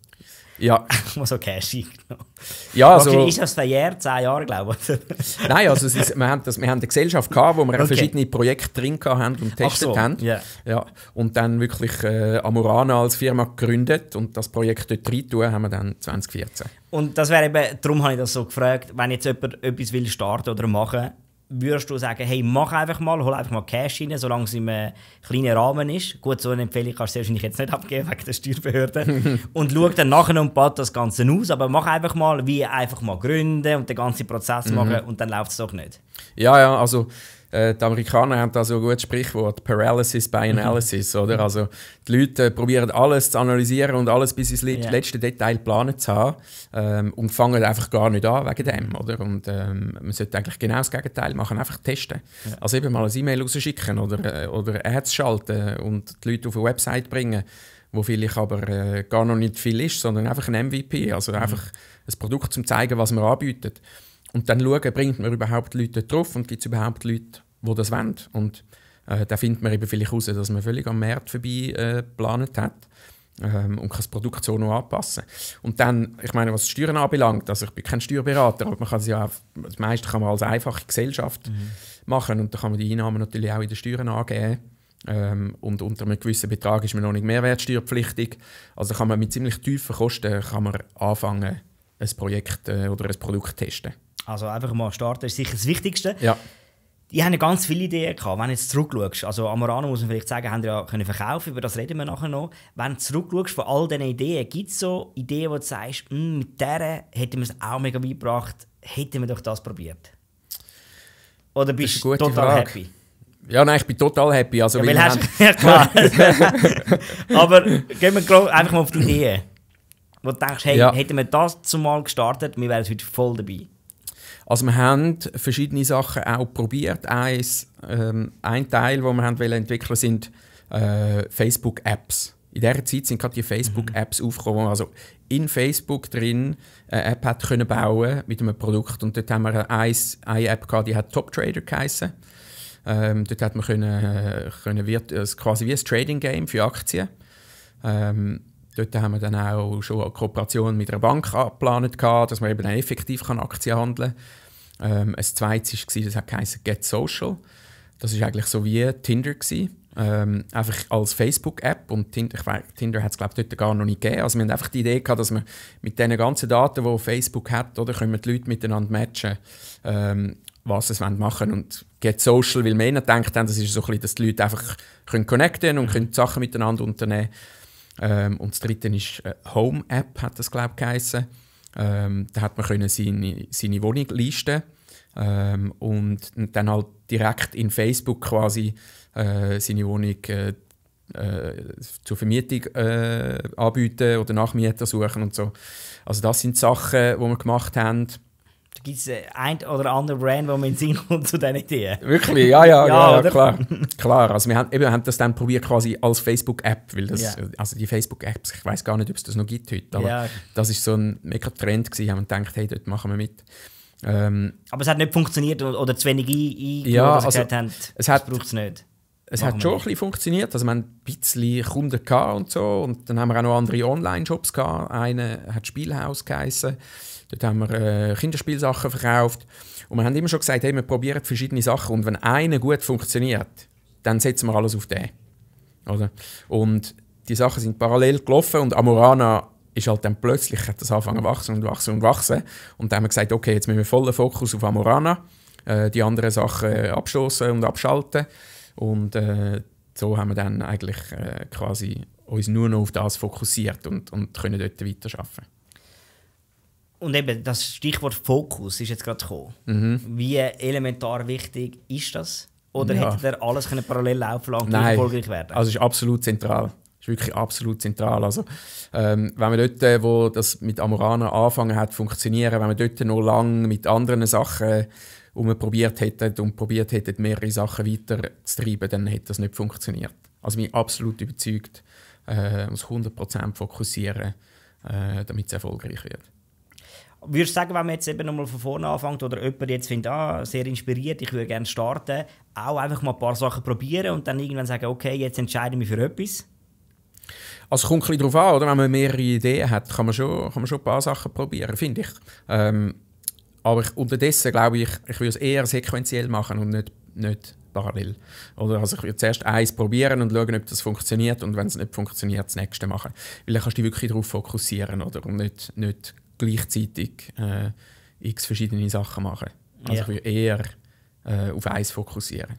ja. Muss auch also Cash eingenommen. Ja, also, okay, ist das verjährt? Zehn Jahre, glaube ich. Nein, also ist, wir, haben das, wir haben eine Gesellschaft gehabt, wo wir okay. verschiedene Projekte drin haben und getestet so. haben. Yeah. Ja. Und dann wirklich äh, Amorana als Firma gegründet und das Projekt dort rein tun, haben wir dann 2014. Und das wäre eben, darum habe ich das so gefragt, wenn jetzt jemand etwas will starten oder machen würdest du sagen, hey, mach einfach mal, hol einfach mal Cash rein, solange es im äh, kleinen Rahmen ist. Gut, so eine Empfehlung kannst du wahrscheinlich jetzt nicht abgeben wegen der Steuerbehörde. und schau dann nachher und baut das Ganze aus. Aber mach einfach mal, wie einfach mal gründen und den ganzen Prozess mhm. machen und dann läuft es doch nicht. Ja, ja, also äh, die Amerikaner haben da so ein gutes Sprichwort, Paralysis by mhm. Analysis, mhm. oder? Also die Leute äh, probieren alles zu analysieren und alles bis ins yeah. letzte Detail planen zu haben ähm, und fangen einfach gar nicht an wegen dem, oder? Und ähm, man sollte eigentlich genau das Gegenteil machen, einfach testen. Ja. Also eben mal ein E-Mail rausschicken oder, äh, oder Ads schalten und die Leute auf eine Website bringen wo vielleicht aber äh, gar noch nicht viel ist, sondern einfach ein MVP, also mhm. einfach ein Produkt um zu zeigen, was man anbietet und dann schauen, bringt man überhaupt Leute drauf und gibt es überhaupt Leute, die das wollen. Und äh, da findet man eben vielleicht heraus, dass man völlig am Markt vorbei äh, geplant hat ähm, und kann das Produkt so noch anpassen. Und dann, ich meine, was die Steuern anbelangt, also ich bin kein Steuerberater, aber man kann es ja, das meiste kann man als einfache Gesellschaft mhm. machen und da kann man die Einnahmen natürlich auch in den Steuern angeben. Ähm, und unter einem gewissen Betrag ist man noch nicht mehrwertsteuerpflichtig. Also kann man mit ziemlich tiefen Kosten kann man anfangen, ein Projekt äh, oder ein Produkt zu testen. Also einfach mal starten ist sicher das Wichtigste. Ja. Die haben ganz viele Ideen gehabt, wenn du jetzt zurückschaust. Also Amorano muss man vielleicht sagen, haben ja können verkaufen, über das reden wir nachher noch. Wenn du zurückschaust von all diesen Ideen, gibt es so Ideen, wo du sagst, mm, mit denen hätten wir es auch mega beigebracht, gebracht, hätten wir doch das probiert? Oder bist du total Frage. happy? Ja, nein, ich bin total happy. Also, ja, weil hast ja, klar. Aber gehen wir einfach mal auf die Idee. Wo du denkst, hey, ja. hätten wir das zumal gestartet, wir wären heute voll dabei. Also wir haben verschiedene Sachen auch probiert. Eins, ähm, ein Teil, wo wir haben entwickeln sind äh, Facebook-Apps. In dieser Zeit sind gerade die Facebook-Apps mhm. aufgekommen, wo man also in Facebook drin äh, eine App hat können bauen mit einem Produkt. Und dort haben wir eine, eine App gehabt, die hat Top Trader geheißen. Ähm, dort hat man können, äh, können also quasi wie ein Trading Game für Aktien. Ähm, Dort haben wir dann auch schon eine Kooperation mit einer Bank geplant, dass man eben effektiv Aktien handeln kann. Ähm, ein zweites war, das heisst Get Social. Das war eigentlich so wie Tinder. Ähm, einfach als Facebook-App und Tinder, Tinder hat es glaube ich dort gar noch nicht gegeben. Also wir hatten einfach die Idee gehabt, dass wir mit den ganzen Daten, die Facebook hat, oder, können wir die Leute miteinander matchen, ähm, was sie machen wollen. Und Get Social, weil wir gedacht haben, das ist so ein bisschen, dass die Leute einfach können connecten und können Sachen miteinander unternehmen können. Ähm, und das dritte ist äh, Home App, hat das glaube ich geheissen. Ähm, da hat man können seine, seine Wohnung listen ähm, und dann halt direkt in Facebook quasi äh, seine Wohnung äh, äh, zur Vermietung äh, anbieten oder Nachmieter suchen und so. Also das sind Sachen, die wir gemacht haben gibt es äh, ein oder andere Brand, wo man in den Sinn kommt zu diesen Ideen. Wirklich, ja, ja, ja, ja klar. klar. Also wir haben, eben, wir haben das dann probiert quasi als Facebook-App, weil das, yeah. Äh, also die Facebook-Apps, ich weiß gar nicht, ob es das noch gibt heute, aber yeah. das ist so ein mega Trend gewesen, haben wir gedacht, hey, dort machen wir mit. Ähm, aber es hat nicht funktioniert oder zu wenig eingeholt, ja, also, gesagt haben, es hat, braucht es nicht. Es hat schon ein bisschen funktioniert. Also, wir haben ein bisschen Kunden gehabt und so. Und dann haben wir auch noch andere Online-Shops gehabt. einer hat Spielhaus geheissen. Dort haben wir äh, Kinderspielsachen verkauft. Und wir haben immer schon gesagt, hey, wir probieren verschiedene Sachen. Und wenn eine gut funktioniert, dann setzen wir alles auf den. Oder? Und die Sachen sind parallel gelaufen und Amorana ist halt dann plötzlich, hat das angefangen wachsen und wachsen und wachsen. Und dann haben wir gesagt, okay, jetzt müssen wir vollen Fokus auf Amorana, äh, die anderen Sachen äh, abstoßen und abschalten. Und äh, so haben wir dann eigentlich äh, quasi uns nur noch auf das fokussiert und, und können dort weiterarbeiten. Und eben das Stichwort Fokus ist jetzt gerade gekommen. Mhm. Wie elementar wichtig ist das? Oder ja. hätte der alles können parallel laufen lassen und erfolgreich werden? Also ist absolut zentral. Ist wirklich absolut zentral. Also, ähm, wenn man dort, äh, wo das mit Amorana angefangen hat, funktionieren, wenn man dort noch lange mit anderen Sachen äh, probiert hätte und probiert hätte, mehrere Sachen weiterzutreiben, dann hätte das nicht funktioniert. Also bin ich absolut überzeugt, äh, muss 100% fokussieren, äh, damit es erfolgreich wird. Würdest du sagen, wenn man jetzt eben nochmal von vorne anfängt oder jemand jetzt findet, ah, sehr inspiriert, ich würde gerne starten, auch einfach mal ein paar Sachen probieren und dann irgendwann sagen, okay, jetzt entscheide ich mich für etwas? Also es kommt ein bisschen darauf an, oder? wenn man mehrere Ideen hat, kann man schon, kann man schon ein paar Sachen probieren, finde ich. Ähm, aber ich, unterdessen glaube ich, ich würde es eher sequenziell machen und nicht, nicht parallel. Oder also ich würde zuerst eins probieren und schauen, ob das funktioniert und wenn es nicht funktioniert, das nächste machen. Weil dann kannst du dich wirklich darauf fokussieren oder? und nicht, nicht gleichzeitig äh, x verschiedene Sachen machen. Also ja. ich würde eher äh, auf eins fokussieren.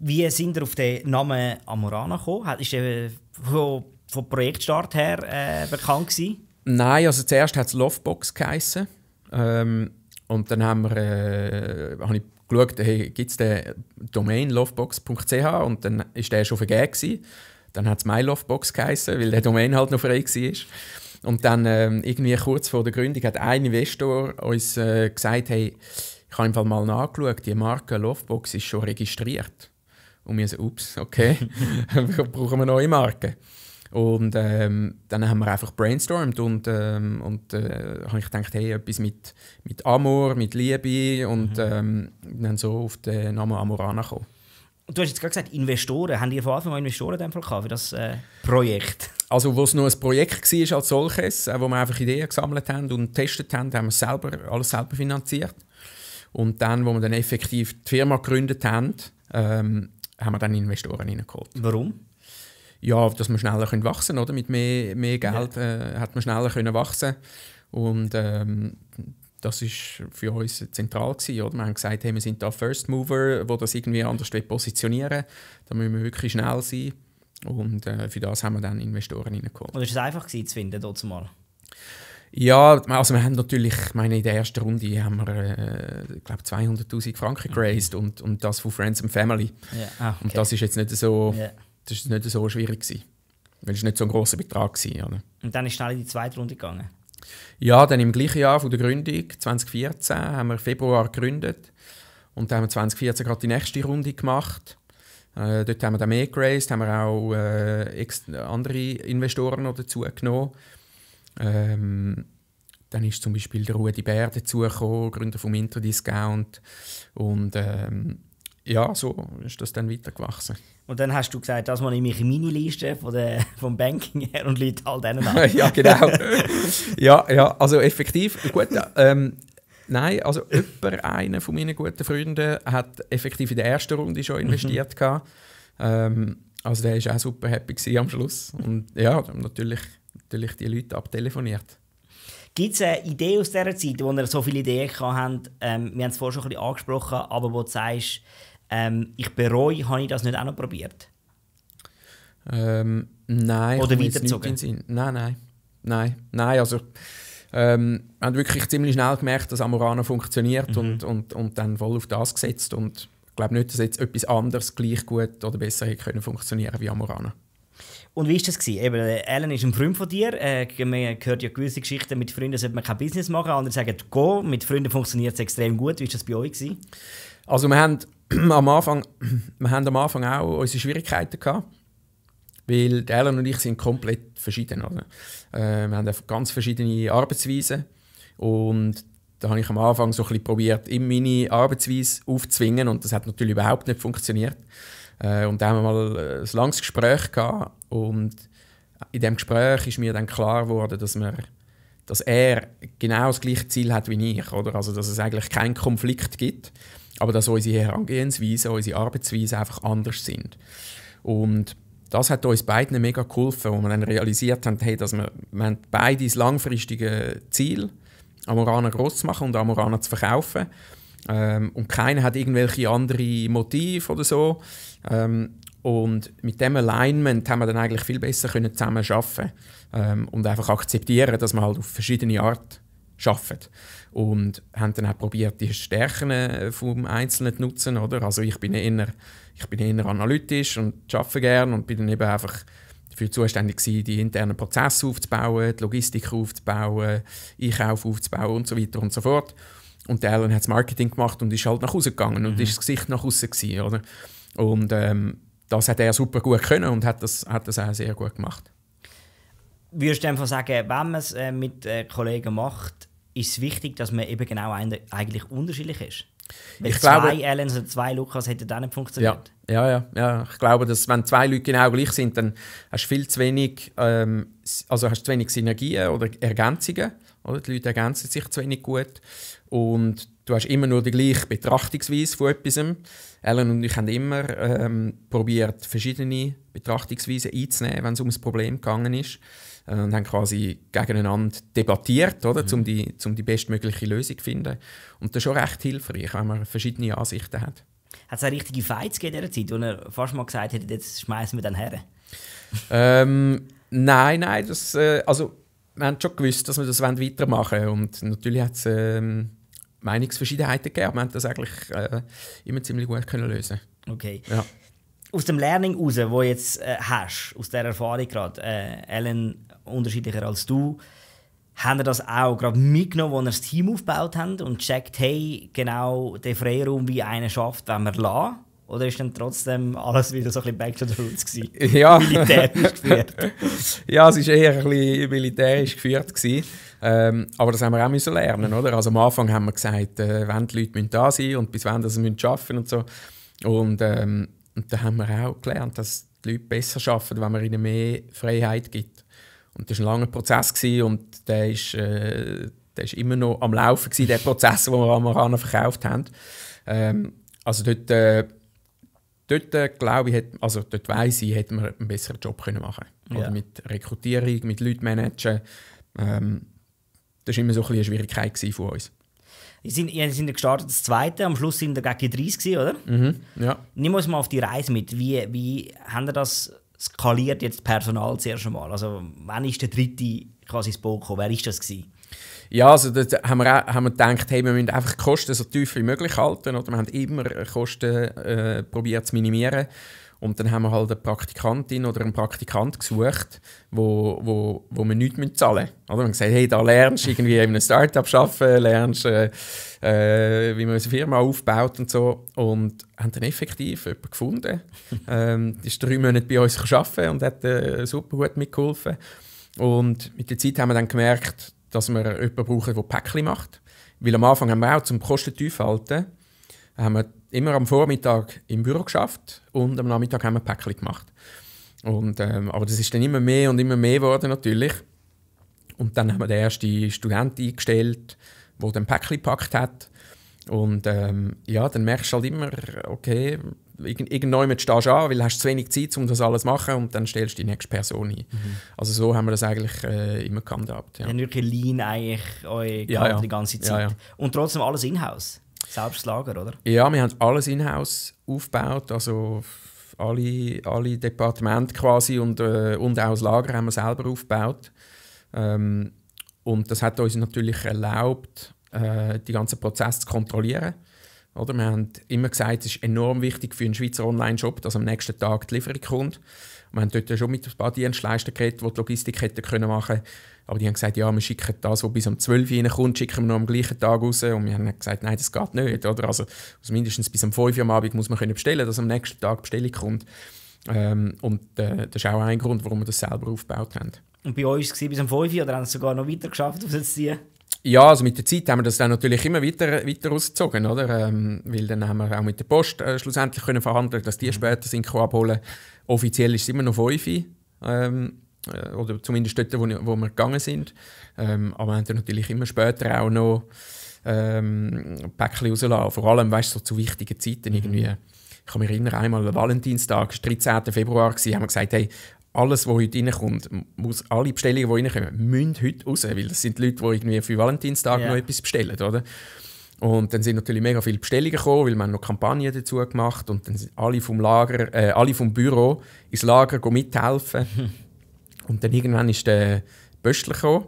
Wie sind ihr auf den Namen Amorana gekommen? Ist der von, von Projektstart her äh, bekannt gewesen? Nein, also zuerst hat es Lovebox geheissen. Ähm, und dann haben wir, äh, habe ich geschaut, hey, gibt es den Domain lovebox.ch und dann war der schon vergeben Dann hat es MyLovebox geheissen, weil der Domain halt noch frei war. Und dann ähm, irgendwie kurz vor der Gründung hat ein Investor uns äh, gesagt, hey, ich habe mal nachgeschaut, die Marke Lovebox ist schon registriert. Und wir so, ups, okay, brauchen wir neue Marke. Und ähm, dann haben wir einfach brainstormt und, ähm, und äh, habe ich gedacht, hey, etwas mit, mit Amor, mit Liebe und mhm. ähm, dann so auf den Namen Amorana gekommen. Du hast jetzt gerade gesagt, Investoren. Haben die von Anfang mal Investoren in dem Fall gehabt für das äh, Projekt? Also, wo es nur ein Projekt war als solches, äh, wo wir einfach Ideen gesammelt haben und getestet haben, haben wir selber, alles selber finanziert. Und dann, wo wir dann effektiv die Firma gegründet haben, ähm, haben wir dann Investoren reingeholt. Warum? Ja, dass wir schneller können wachsen können, oder? Mit mehr, mehr Geld ja. äh, hat man schneller können wachsen Und ähm, das ist für uns zentral gewesen, oder? Wir haben gesagt, hey, wir sind da First Mover, wo das irgendwie anders positionieren will. Da müssen wir wirklich schnell sein. Und äh, für das haben wir dann Investoren reingeholt. Oder war es einfach gewesen, zu finden, dort mal? Ja, also wir haben natürlich, meine, in der ersten Runde haben wir, äh, glaube 200'000 Franken mhm. geraced okay. und, und das von Friends and Family. Yeah. Ah, okay. Und das ist jetzt nicht so, yeah. das ist nicht so schwierig gewesen, weil es nicht so ein grosser Betrag gewesen, oder? Ne. Und dann ist schnell in die zweite Runde gegangen? Ja, dann im gleichen Jahr von der Gründung, 2014, haben wir Februar gegründet und dann haben wir 2014 gerade die nächste Runde gemacht äh, dort haben wir dann mehr geraced, haben wir auch äh, andere Investoren noch genommen. Ähm, dann ist zum Beispiel der Rudi Bär dazugekommen, Gründer vom Interdiscount. Und ähm, ja, so ist das dann weitergewachsen. Und dann hast du gesagt, das mache ich in meine Liste von der, vom Banking her und Leute all halt denen an. ja, genau. ja, ja, also effektiv. Gut, ähm, Nein, also jemand, einer von meinen guten Freunden, hat effektiv in der ersten Runde schon mhm. investiert. Mhm. Ähm, also der war auch super happy am Schluss. Und ja, natürlich, natürlich die Leute abtelefoniert. Gibt es eine Idee aus dieser Zeit, wo ihr so viele Ideen habt? Ähm, wir haben es vorher schon ein bisschen angesprochen, aber wo du sagst, ähm, ich bereue, habe ich das nicht auch noch probiert? Ähm, nein. Oder weitergezogen? Nein, nein. Nein, nein. Also ähm, haben wirklich ziemlich schnell gemerkt, dass Amorana funktioniert mhm. und, und, und dann voll auf das gesetzt. Und ich glaube nicht, dass jetzt etwas anderes gleich gut oder besser hätte können funktionieren wie Amorana. Und wie war das Eben, äh, Alan ist ein Freund von dir. Äh, man hört ja gewisse Geschichten, mit Freunden sollte man kein Business machen. Andere sagen, go, mit Freunden funktioniert es extrem gut. Wie war das bei euch gewesen? Also wir haben am Anfang, wir haben am Anfang auch unsere Schwierigkeiten gehabt, weil Alan und ich sind komplett verschieden. Also äh, wir haben ganz verschiedene Arbeitsweisen und da habe ich am Anfang so ein probiert, in meine Arbeitsweise aufzwingen und das hat natürlich überhaupt nicht funktioniert. Äh, und da haben wir mal äh, ein langes Gespräch gehabt und in dem Gespräch ist mir dann klar geworden, dass wir dass er genau das gleiche Ziel hat wie ich, oder? Also, dass es eigentlich keinen Konflikt gibt, aber dass unsere Herangehensweisen, unsere Arbeitsweisen einfach anders sind. Und das hat uns beiden mega geholfen, wo wir dann realisiert haben, hey, dass wir, wir haben beide das langfristige Ziel, Amorana groß zu machen und Amorana zu verkaufen. Ähm, und keiner hat irgendwelche anderen Motive oder so. Ähm, und mit dem Alignment haben wir dann eigentlich viel besser können zusammen arbeiten ähm, und einfach akzeptieren, dass wir halt auf verschiedene Art arbeiten. Und haben dann auch probiert, die Stärken äh, vom Einzelnen zu nutzen. Oder? Also ich bin eher ich bin eher analytisch und arbeite gerne und bin dann eben einfach dafür zuständig gewesen, die internen Prozesse aufzubauen, die Logistik aufzubauen, Einkauf aufzubauen und so weiter und so fort. Und der Alan hat das Marketing gemacht und ist halt nach Hause gegangen mhm. und ist das Gesicht nach Hause gewesen, oder? Und ähm, das hat er super gut können und hat das, hat das auch sehr gut gemacht. Würdest du einfach sagen, wenn man es äh, mit äh, Kollegen macht, ist es wichtig, dass man eben genau eigentlich unterschiedlich ist? Wenn ich zwei glaube, Allens und zwei Lukas hätte auch nicht funktioniert. Ja, ja, ja. Ich glaube, dass wenn zwei Leute genau gleich sind, dann hast du viel zu wenig, ähm, also hast zu wenig Synergien oder Ergänzungen. Oder? Die Leute ergänzen sich zu wenig gut. Und du hast immer nur die gleiche Betrachtungsweise von etwas. Ellen und ich haben immer ähm, probiert, verschiedene Betrachtungsweisen einzunehmen, wenn es um ein Problem gegangen ist. Äh, und haben quasi gegeneinander debattiert, oder, mhm. um, die, um die bestmögliche Lösung zu finden. Und das ist schon recht hilfreich, wenn man verschiedene Ansichten hat. Hat es auch richtige Fights gegeben in dieser Zeit, wo er fast mal gesagt hat, jetzt schmeißen wir den her? ähm, nein, nein, das, äh, also wir haben schon gewusst, dass wir das weitermachen wollen. Und natürlich hat es... Ähm, Meinungsverschiedenheiten gegeben. Wir haben das eigentlich äh, immer ziemlich gut können lösen. Okay. Ja. Aus dem Learning raus, wo jetzt äh, hast, aus der Erfahrung gerade, äh, Ellen unterschiedlicher als du, haben er das auch gerade mitgenommen, als er das Team aufgebaut haben und checkt, hey, genau den Freiraum, wie einer schafft, wenn wir lassen. Oder ist dann trotzdem alles wieder so ein bisschen back to the roots gewesen? Ja. Militärisch geführt. ja, es war eher ein bisschen militärisch geführt. Gewesen. Ähm, aber das haben wir auch müssen lernen, oder? Also am Anfang haben wir gesagt, äh, wenn die Leute müssen da sein und bis wann sie müssen arbeiten und so. Und, ähm, und da haben wir auch gelernt, dass die Leute besser arbeiten, wenn man ihnen mehr Freiheit gibt. Und das war ein langer Prozess gewesen und der ist, äh, der ist immer noch am Laufen gewesen, der Prozess, den wir am Marana verkauft haben. Ähm, also dort... Äh, dort äh, glaube ich, hat, also dort weiss ich, hätte man einen besseren Job können machen können. Yeah. Mit Rekrutierung, mit Leuten managen. Ähm, das war immer so ein eine Schwierigkeit von uns. Ihr sind, ihr sind gestartet als Zweite, am Schluss sind ihr gegen 30 oder? Mhm, ja. Nimm uns mal auf die Reise mit. Wie, wie haben ihr das skaliert, jetzt Personal zuerst einmal? Also wann ist der Dritte quasi ins Boot gekommen? Wer war das gewesen? Ja, also da haben wir, haben wir gedacht, hey, wir müssen einfach die Kosten so tief wie möglich halten. Oder? Wir haben immer Kosten äh, probiert zu minimieren. Und dann haben wir halt eine Praktikantin oder einen Praktikant gesucht, wo, wo, wo wir nichts zahlen müssen. Oder? Wir haben gesagt, hey, da lernst du irgendwie in einem Start-up arbeiten, lernst, äh, äh wie man eine Firma aufbaut und so. Und haben dann effektiv jemanden gefunden. ähm, die ist drei Monate bei uns arbeiten und hat äh, super gut mitgeholfen. Und mit der Zeit haben wir dann gemerkt, dass wir jemanden brauchen, der Päckchen macht. Weil am Anfang haben wir auch zum Kosten tief halten, haben wir immer am Vormittag im Büro geschafft und am Nachmittag haben wir Päckchen gemacht. Und, ähm, aber das ist dann immer mehr und immer mehr geworden natürlich. Und dann haben wir den ersten Studenten eingestellt, der den Päckchen gepackt hat. Und ähm, ja, dann merkst du halt immer, okay, irgendjemand stehst an, weil hast zu wenig Zeit, um das alles zu machen und dann stellst du die nächste Person ein. Mhm. Also so haben wir das eigentlich äh, immer gehandhabt. Ja. Ihr wirklich lean eigentlich euch ja, ja. die ganze Zeit. Ja, ja. Und trotzdem alles in-house? Selbst Lager, oder? Ja, wir haben alles in-house aufgebaut, also alle, alle Departemente quasi und, äh, und auch das Lager haben wir selber aufgebaut. Ähm, und das hat uns natürlich erlaubt, äh, die ganzen Prozesse zu kontrollieren. Oder? Wir haben immer gesagt, es ist enorm wichtig für einen Schweizer Online-Shop, dass am nächsten Tag die Lieferung kommt. Wir haben dort schon mit ein paar Dienstleistern geredet, die die Logistik hätten können machen Aber die haben gesagt, ja, wir schicken das, was bis um 12 Uhr reinkommt, schicken wir noch am gleichen Tag raus. Und wir haben gesagt, nein, das geht nicht. Oder? Also, also mindestens bis um 5 Uhr am Abend muss man bestellen, dass am nächsten Tag die Bestellung kommt. Ähm, und äh, das ist auch ein Grund, warum wir das selber aufgebaut haben. Und bei uns war es bis um 5 Uhr, oder haben sie sogar noch weiter geschafft, auf es zu ziehen? ja, also mit der Zeit haben wir das dann natürlich immer weiter, weiter rausgezogen, oder? Ähm, weil dann haben wir auch mit der Post äh, schlussendlich können verhandeln, dass die mhm. später sind abholen. Offiziell ist es immer noch 5 ähm, äh, oder zumindest dort, wo, wo wir gegangen sind. Ähm, aber wir haben dann natürlich immer später auch noch ähm, Päckchen rausgelassen. Vor allem, weißt du, so zu wichtigen Zeiten mhm. irgendwie. Ich kann mich erinnern, einmal am Valentinstag, 13. Februar, gewesen, haben wir gesagt, hey, alles, was heute reinkommt, muss, alle Bestellungen, die reinkommen, müssen heute raus, weil das sind die Leute, die irgendwie für Valentinstag yeah. noch etwas bestellen, oder? Und dann sind natürlich mega viele Bestellungen gekommen, weil man noch Kampagnen dazu gemacht und dann sind alle vom Lager, äh, alle vom Büro ins Lager mithelfen. und dann irgendwann ist der Böstler gekommen,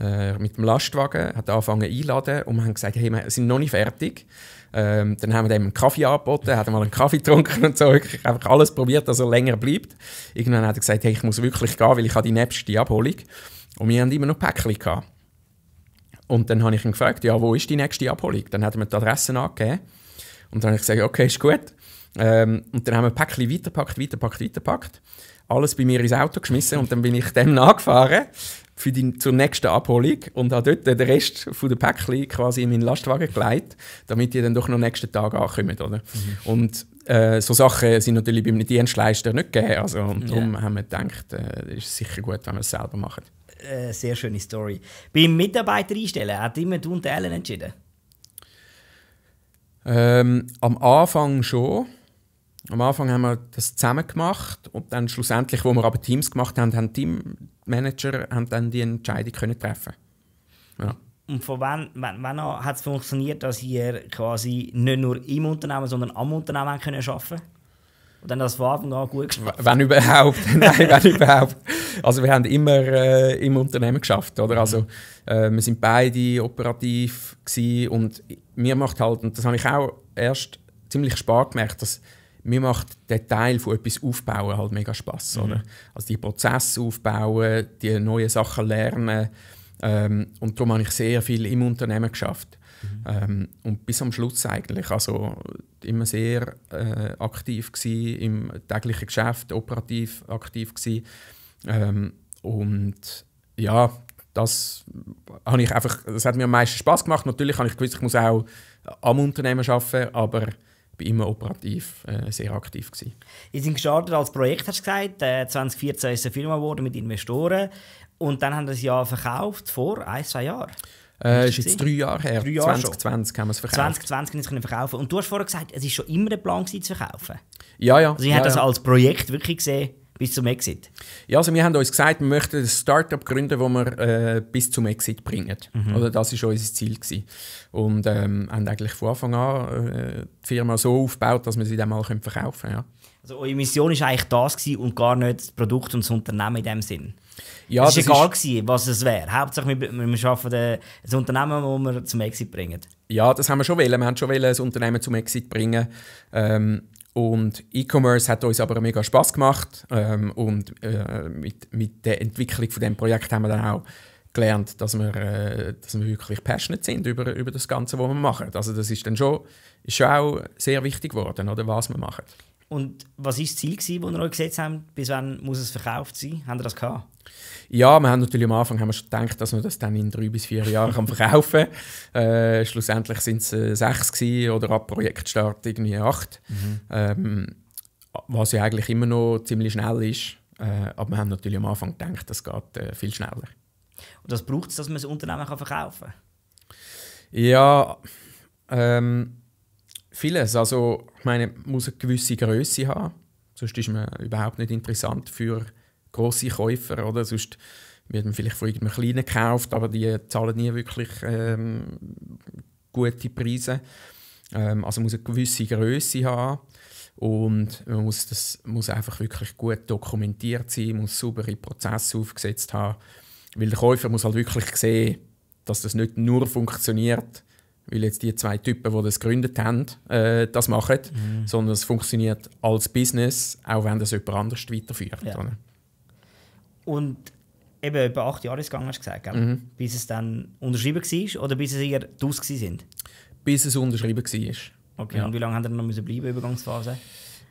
äh, mit dem Lastwagen, hat angefangen einladen und wir haben gesagt, hey, wir sind noch nicht fertig. Ähm, dann haben wir dem einen Kaffee angeboten, hat mal einen Kaffee getrunken und so. Ich habe einfach alles probiert, dass er länger bleibt. Irgendwann hat er gesagt, hey, ich muss wirklich gehen, weil ich habe die nächste Abholung. Und wir haben immer noch Päckchen gehabt. Und dann habe ich ihn gefragt, ja, wo ist die nächste Abholung? Dann hat er mir die Adresse angegeben. Und dann habe ich gesagt, okay, ist gut. Ähm, und dann haben wir Päckchen weiterpackt, weiterpackt, weiterpackt. Alles bei mir ins Auto geschmissen und dann bin ich dem nachgefahren für die, zur nächsten Abholung und habe dort den Rest von der Päckchen quasi in meinen Lastwagen gelegt, damit die dann doch noch am nächsten Tag ankommen. Oder? Mhm. Und äh, so Sachen sind natürlich beim Dienstleister nicht gegeben. Also, und yeah. darum haben wir gedacht, äh, ist es sicher gut, wenn wir es selber machen. Äh, sehr schöne Story. Beim Mitarbeiter einstellen, hat immer du und Ellen entschieden? Ähm, am Anfang schon. Am Anfang haben wir das zusammen gemacht und dann schlussendlich, wo wir aber Teams gemacht haben, haben Teammanager haben dann die Entscheidung können treffen. Ja. Und von wann, wann, wann hat es funktioniert, dass ihr quasi nicht nur im Unternehmen, sondern am Unternehmen können arbeiten und dann das von Anfang gut geschafft? Wenn überhaupt. Nein, wenn überhaupt. Also wir haben immer äh, im Unternehmen geschafft, oder? Also mhm. äh, wir sind beide operativ und mir macht halt, und das habe ich auch erst ziemlich spät gemerkt, dass mir macht der Teil von etwas aufbauen halt mega Spaß, mhm. Also die Prozesse aufbauen, die neuen Sachen lernen ähm, und darum habe ich sehr viel im Unternehmen geschafft mhm. ähm, und bis am Schluss eigentlich, also immer sehr äh, aktiv gsi im täglichen Geschäft, operativ aktiv gsi ähm, und ja, das habe ich einfach, das hat mir am meisten Spaß gemacht. Natürlich habe ich gewusst, ich muss auch am Unternehmen arbeiten, aber bin immer operativ äh, sehr aktiv. Gewesen. Ihr seid gestartet als Projekt, hast du gesagt. Äh, 2014 ist eine Firma geworden mit Investoren. Und dann haben wir das Jahr verkauft, vor ein, zwei Jahren. Äh, ist jetzt drei Jahre her. Drei Jahre 2020 schon. haben wir es verkauft. 2020 haben wir es verkaufen. Und du hast vorher gesagt, es war schon immer der Plan, gewesen, zu verkaufen. Ja, ja. Also ich ja, habe ja. das als Projekt wirklich gesehen, bis zum Exit? Ja, also wir haben uns gesagt, wir möchten ein Startup gründen, das wir äh, bis zum Exit bringen. Mhm. Oder das war unser Ziel. Gewesen. Und ähm, haben eigentlich von Anfang an äh, die Firma so aufgebaut, dass wir sie dann mal können verkaufen können. Ja. Also eure Mission war eigentlich das gewesen und gar nicht das Produkt und das Unternehmen in dem Sinn? Ja, es war egal, ist... gewesen, was es wäre. Hauptsächlich, wir, wir schaffen ein Unternehmen, das wir zum Exit bringen. Ja, das haben wir schon wollen. Wir haben schon wollen, ein Unternehmen zum Exit bringen. Ähm, und E-Commerce hat uns aber mega Spaß gemacht ähm, und äh, mit, mit der Entwicklung von dem Projekt haben wir dann auch gelernt, dass wir, äh, dass wir wirklich passionate sind über, über das Ganze, was wir machen. Also das ist dann schon, ist schon auch sehr wichtig geworden, oder, was wir machen. Und was war das Ziel, das ihr euch gesetzt habt? Bis wann muss es verkauft sein? Habt ihr das gehabt? Ja, wir haben natürlich am Anfang haben wir schon gedacht, dass man das dann in drei bis vier Jahren kann verkaufen kann. Äh, schlussendlich sind es äh, sechs gewesen, oder ab Projektstart irgendwie acht. Mhm. Ähm, was ja eigentlich immer noch ziemlich schnell ist. Äh, aber wir haben natürlich am Anfang gedacht, das geht äh, viel schneller. Und was braucht es, dass man das Unternehmen kann verkaufen kann? Ja, ähm, vieles. Also, ich meine, man muss eine gewisse Größe haben. Sonst ist man überhaupt nicht interessant für grosse Käufer, oder? Sonst wird man vielleicht von irgendeinem Kleinen gekauft, aber die zahlen nie wirklich ähm, gute Preise. Ähm, also muss eine gewisse Größe haben und man muss, das muss einfach wirklich gut dokumentiert sein, muss saubere Prozesse aufgesetzt haben, weil der Käufer muss halt wirklich sehen, dass das nicht nur funktioniert, weil jetzt die zwei Typen, die das gegründet haben, äh, das machen, mhm. sondern es funktioniert als Business, auch wenn das jemand anders weiterführt. Ja. Und eben über acht Jahre ist gegangen, hast du gesagt, gell? Mhm. bis es dann unterschrieben war oder bis ihr draus sind? Bis es unterschrieben war. Okay, ja. und wie lange haben wir noch müssen bleiben, Übergangsphase?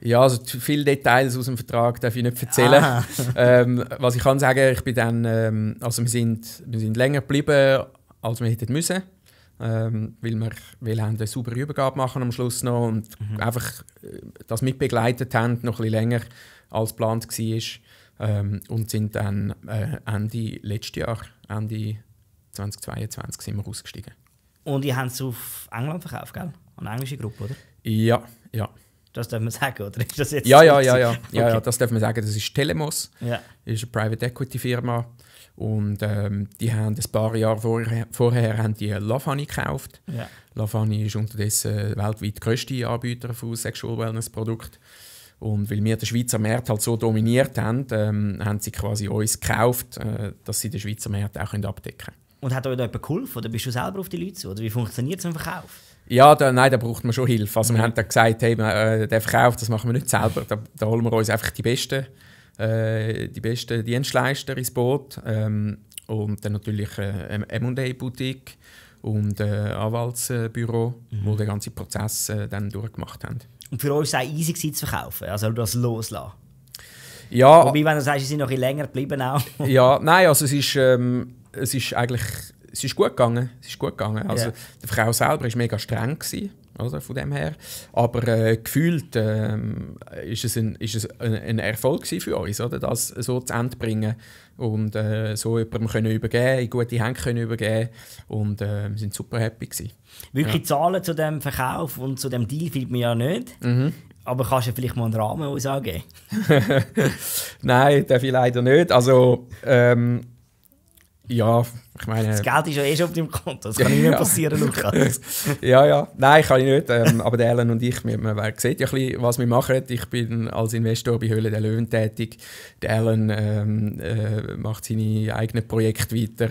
Ja, also viele Details aus dem Vertrag darf ich nicht erzählen. Ah. ähm, was ich kann sagen, ich bin dann, ähm, also wir sind, wir sind länger geblieben, als wir hätten müssen. Ähm, weil wir, weil haben eine super Übergabe machen am Schluss noch und mhm. einfach äh, das mitbegleitet haben, noch ein bisschen länger als geplant war ähm, und sind dann äh, Ende letztes Jahr, Ende 2022, sind wir ausgestiegen. Und ihr habt es auf England verkauft, gell? An eine englische Gruppe, oder? Ja, ja. Das darf man sagen, oder? Ist das jetzt ja, ja, ja, ja, okay. ja, ja, das darf man sagen. Das ist Telemos, ja. ist eine Private Equity Firma. Und ähm, die haben ein paar Jahre vorher, vorher haben die Lafani gekauft. Ja. Lafani ist unterdessen weltweit größte Anbieter von Sexual Wellness Produkten. Und weil wir den Schweizer Markt halt so dominiert haben, ähm, haben sie quasi uns gekauft, äh, dass sie den Schweizer Markt auch abdecken können. Und hat euch da jemand geholfen? Oder bist du selber auf die Leute zu? Oder wie funktioniert es im Verkauf? Ja, da, nein, da braucht man schon Hilfe. Also mhm. wir haben da gesagt, hey, man, äh, der Verkauf, das machen wir nicht selber. Da, da holen wir uns einfach die besten, äh, die besten Dienstleister ins Boot. Ähm, und dann natürlich eine äh, M&A-Boutique und ein äh, Anwaltsbüro, mhm. wo den ganzen Prozess äh, dann durchgemacht haben. Und für uns war es auch easy zu verkaufen, also das loslassen. Ja. Wobei, wenn du sagst, sie sind noch ein länger geblieben auch. ja, nein, also es ist, ähm, es ist eigentlich es ist gut gegangen. Es ist gut gegangen. Also, yeah. Der Frau selber war mega streng. Gewesen. Also von dem her. Aber äh, gefühlt ähm, ist es, ein, ist es ein, ein Erfolg für uns, oder? das so zu Ende bringen, und äh, so jemandem können übergeben, in gute Hände können übergeben und äh, wir sind super happy gewesen. Wirklich ja. Zahlen zu dem Verkauf und zu dem Deal findet man ja nicht. Mhm. Aber kannst du vielleicht mal einen Rahmen ausgeben? Nein, darf ich leider nicht. Also ähm, ja, ich meine. Das Geld ist ja eh schon auf deinem Konto, das kann nicht mehr passieren, Lukas. ja, ja. Nein, kann ich nicht. Ähm, aber der Alan und ich, wir, man sieht ja ein bisschen, was wir machen. Ich bin als Investor bei Höhle der Löwen tätig. Der Alan ähm, äh, macht seine eigenen Projekte weiter.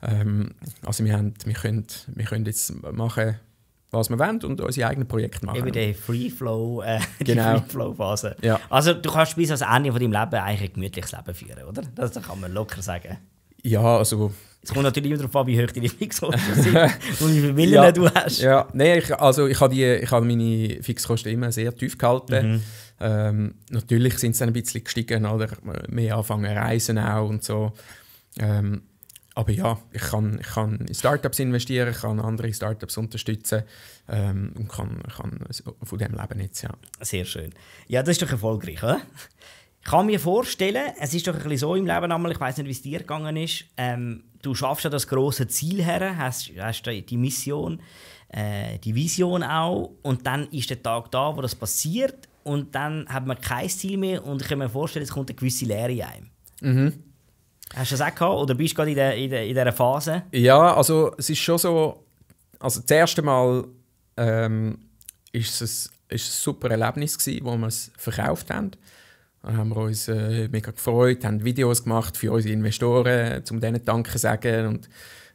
Ähm, also, wir, haben, wir, können, wir können jetzt machen, was wir wollen und unsere eigenen Projekte machen. Eben äh, die Free-Flow, äh, genau. Free Flow Phase. Ja. Also du kannst bis ans Ende von deinem Leben eigentlich ein gemütliches Leben führen, oder? Das kann man locker sagen. Ja, also... Es kommt natürlich immer darauf an, wie hoch deine Fixkosten sind und wie viel Willen ja, du hast. Ja, nee, ich, also ich habe, die, ich habe meine Fixkosten immer sehr tief gehalten. Mhm. Ähm, natürlich sind sie ein bisschen gestiegen, oder? mehr anfangen reisen auch und so. Ähm, aber ja, ich kann, ich kann in Startups investieren, ich kann andere Startups unterstützen ähm, und kann, kann von dem leben jetzt, ja. Sehr schön. Ja, das ist doch erfolgreich, oder? Ich kann mir vorstellen, es ist doch ein bisschen so im Leben, ich weiß nicht, wie es dir gegangen ist, ähm, du schaffst ja das große Ziel her, hast, hast die Mission, äh, die Vision auch und dann ist der Tag da, wo das passiert und dann hat man kein Ziel mehr und ich kann mir vorstellen, es kommt eine gewisse Lehre in Mhm. Hast du das auch gehabt oder bist du gerade in, der, in, der, in dieser Phase? Ja, also es ist schon so, also das erste Mal ähm, ist, es, ist es ein super Erlebnis gewesen, wo wir es verkauft haben. Da haben wir uns äh, mega gefreut, haben Videos gemacht für unsere Investoren, um denen Danke zu sagen und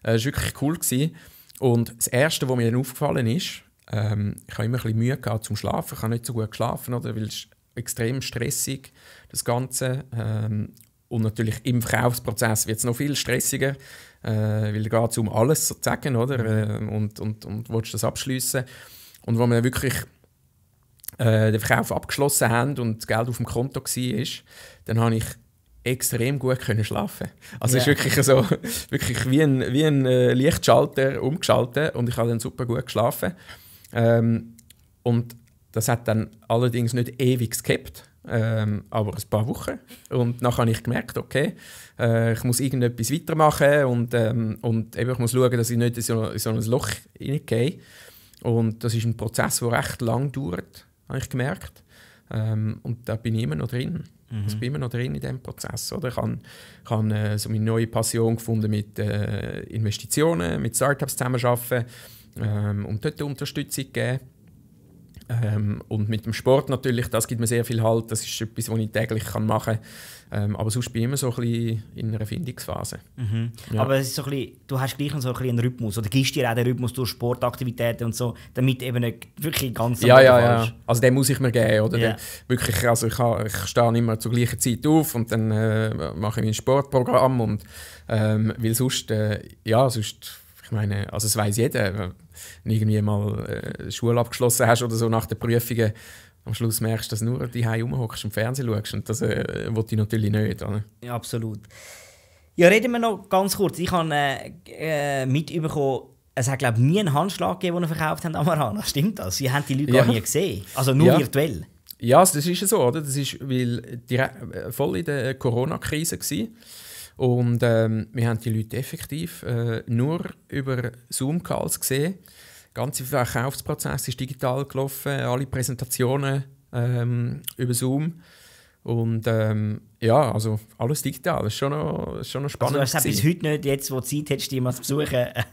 äh, es äh, war wirklich cool. Gewesen. Und das Erste, was mir dann aufgefallen ist, ähm, ich habe immer ein bisschen Mühe gehabt zum Schlafen, ich habe nicht so gut geschlafen, oder, weil es extrem stressig das Ganze ähm, und natürlich im Verkaufsprozess wird es noch viel stressiger, äh, weil da geht es um alles sozusagen, oder? Mhm. Äh, und, und, und willst das abschliessen. Und wo mir wirklich äh, den Verkauf abgeschlossen haben und das Geld auf dem Konto war, dann konnte ich extrem gut können schlafen. Also yeah. es ist wirklich so, wirklich wie ein, wie ein äh, Lichtschalter umgeschaltet und ich habe dann super gut geschlafen. Ähm, und das hat dann allerdings nicht ewig gekippt, ähm, aber ein paar Wochen. Und dann habe ich gemerkt, okay, äh, ich muss irgendetwas weitermachen und, ähm, und eben, ich muss schauen, dass ich nicht in so, in so ein Loch hineingehe. Und das ist ein Prozess, der recht lang dauert habe ich gemerkt. Ähm, und da bin ich immer noch drin. Mhm. Ich bin immer noch drin in diesem Prozess. Oder? Ich habe, ich habe äh, so meine neue Passion gefunden mit äh, Investitionen, mit Startups zusammenarbeiten ähm, und dort Unterstützung geben. Ähm, und mit dem Sport natürlich, das gibt mir sehr viel Halt. Das ist etwas, was ich täglich kann machen kann. Ähm, aber sonst bin ich immer so ein bisschen in einer Findungsphase. Mhm. Ja. Aber es ist so ein bisschen, du hast gleich so ein bisschen einen Rhythmus. Oder gibst dir auch den Rhythmus durch Sportaktivitäten und so, damit eben nicht wirklich ganz Ja, ja, ja. Also den muss ich mir geben. Oder? Yeah. Wirklich, also ich, habe, ich stehe immer zur gleichen Zeit auf und dann äh, mache ich mein Sportprogramm. Und, ähm, weil sonst, äh, ja, sonst ich meine, also es weiß jeder, wenn du irgendwie mal äh, Schule abgeschlossen hast oder so nach den Prüfungen, am Schluss merkst du, dass nur die Hause rumhockst und Fernsehen schaust. Und das äh, ich natürlich nicht. Oder? Ja, absolut. Ja, reden wir noch ganz kurz. Ich habe äh, äh mitbekommen, es hat glaube nie einen Handschlag gegeben, den verkauft haben am Arana. Stimmt das? Sie haben die Leute ja. gar nie gesehen. Also nur ja. virtuell. Ja, das ist so, oder? Das war äh, voll in der Corona-Krise war. Und ähm, wir haben die Leute effektiv äh, nur über Zoom-Calls gesehen. Der ganze Verkaufsprozess ist digital gelaufen, alle Präsentationen ähm, über Zoom. Und ähm, ja, also alles digital, das ist schon noch, schon noch spannend. Also du hast bis heute nicht, jetzt wo du Zeit hättest, dich mal zu besuchen, äh,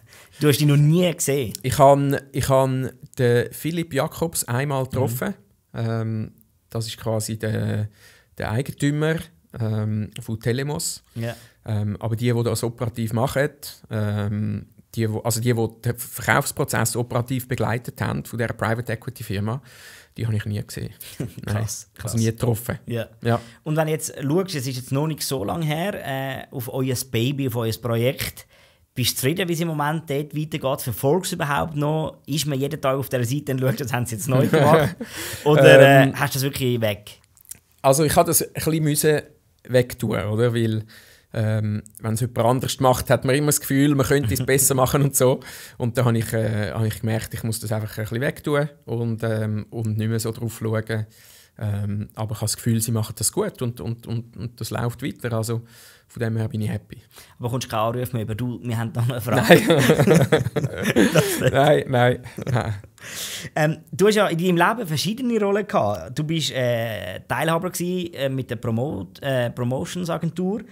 du hast ihn noch nie gesehen? Ich habe ich han den Philipp Jakobs einmal getroffen. Mhm. Ähm, das ist quasi der, der Eigentümer ähm, von Telemos. Ja. Ähm, aber die, die das operativ machen, ähm, die, also die, die den Verkaufsprozess operativ begleitet haben von dieser Private Equity Firma, die habe ich nie gesehen. krass, krass. Also nie getroffen. Ja. ja. Und wenn du jetzt schaust, es ist jetzt noch nicht so lange her, äh, auf euer Baby, auf euer Projekt, bist du zufrieden, wie es im Moment dort weitergeht? Verfolgst du überhaupt noch? Ist man jeden Tag auf dieser Seite und schaut, das haben sie jetzt neu gemacht? Oder äh, ähm, hast du das wirklich weg? Also ich habe das ein bisschen wegtun, oder? Weil ähm, Wenn es jemand anders macht, hat man immer das Gefühl, man könnte es besser machen und so. Und da habe ich, äh, hab ich gemerkt, ich muss das einfach ein bisschen wegtun und, ähm, und nicht mehr so drauf schauen. Ähm, aber ich habe das Gefühl, sie machen das gut und, und, und, und, das läuft weiter. Also von dem her bin ich happy. Aber kommst du keinen Anruf mehr über du, wir haben noch eine Frage? Nein, nein, nein. nein. Ähm, du hast ja in deinem Leben verschiedene Rollen gehabt. Du bist äh, Teilhaber gewesen, äh, mit der Promo äh, Promotions Agentur.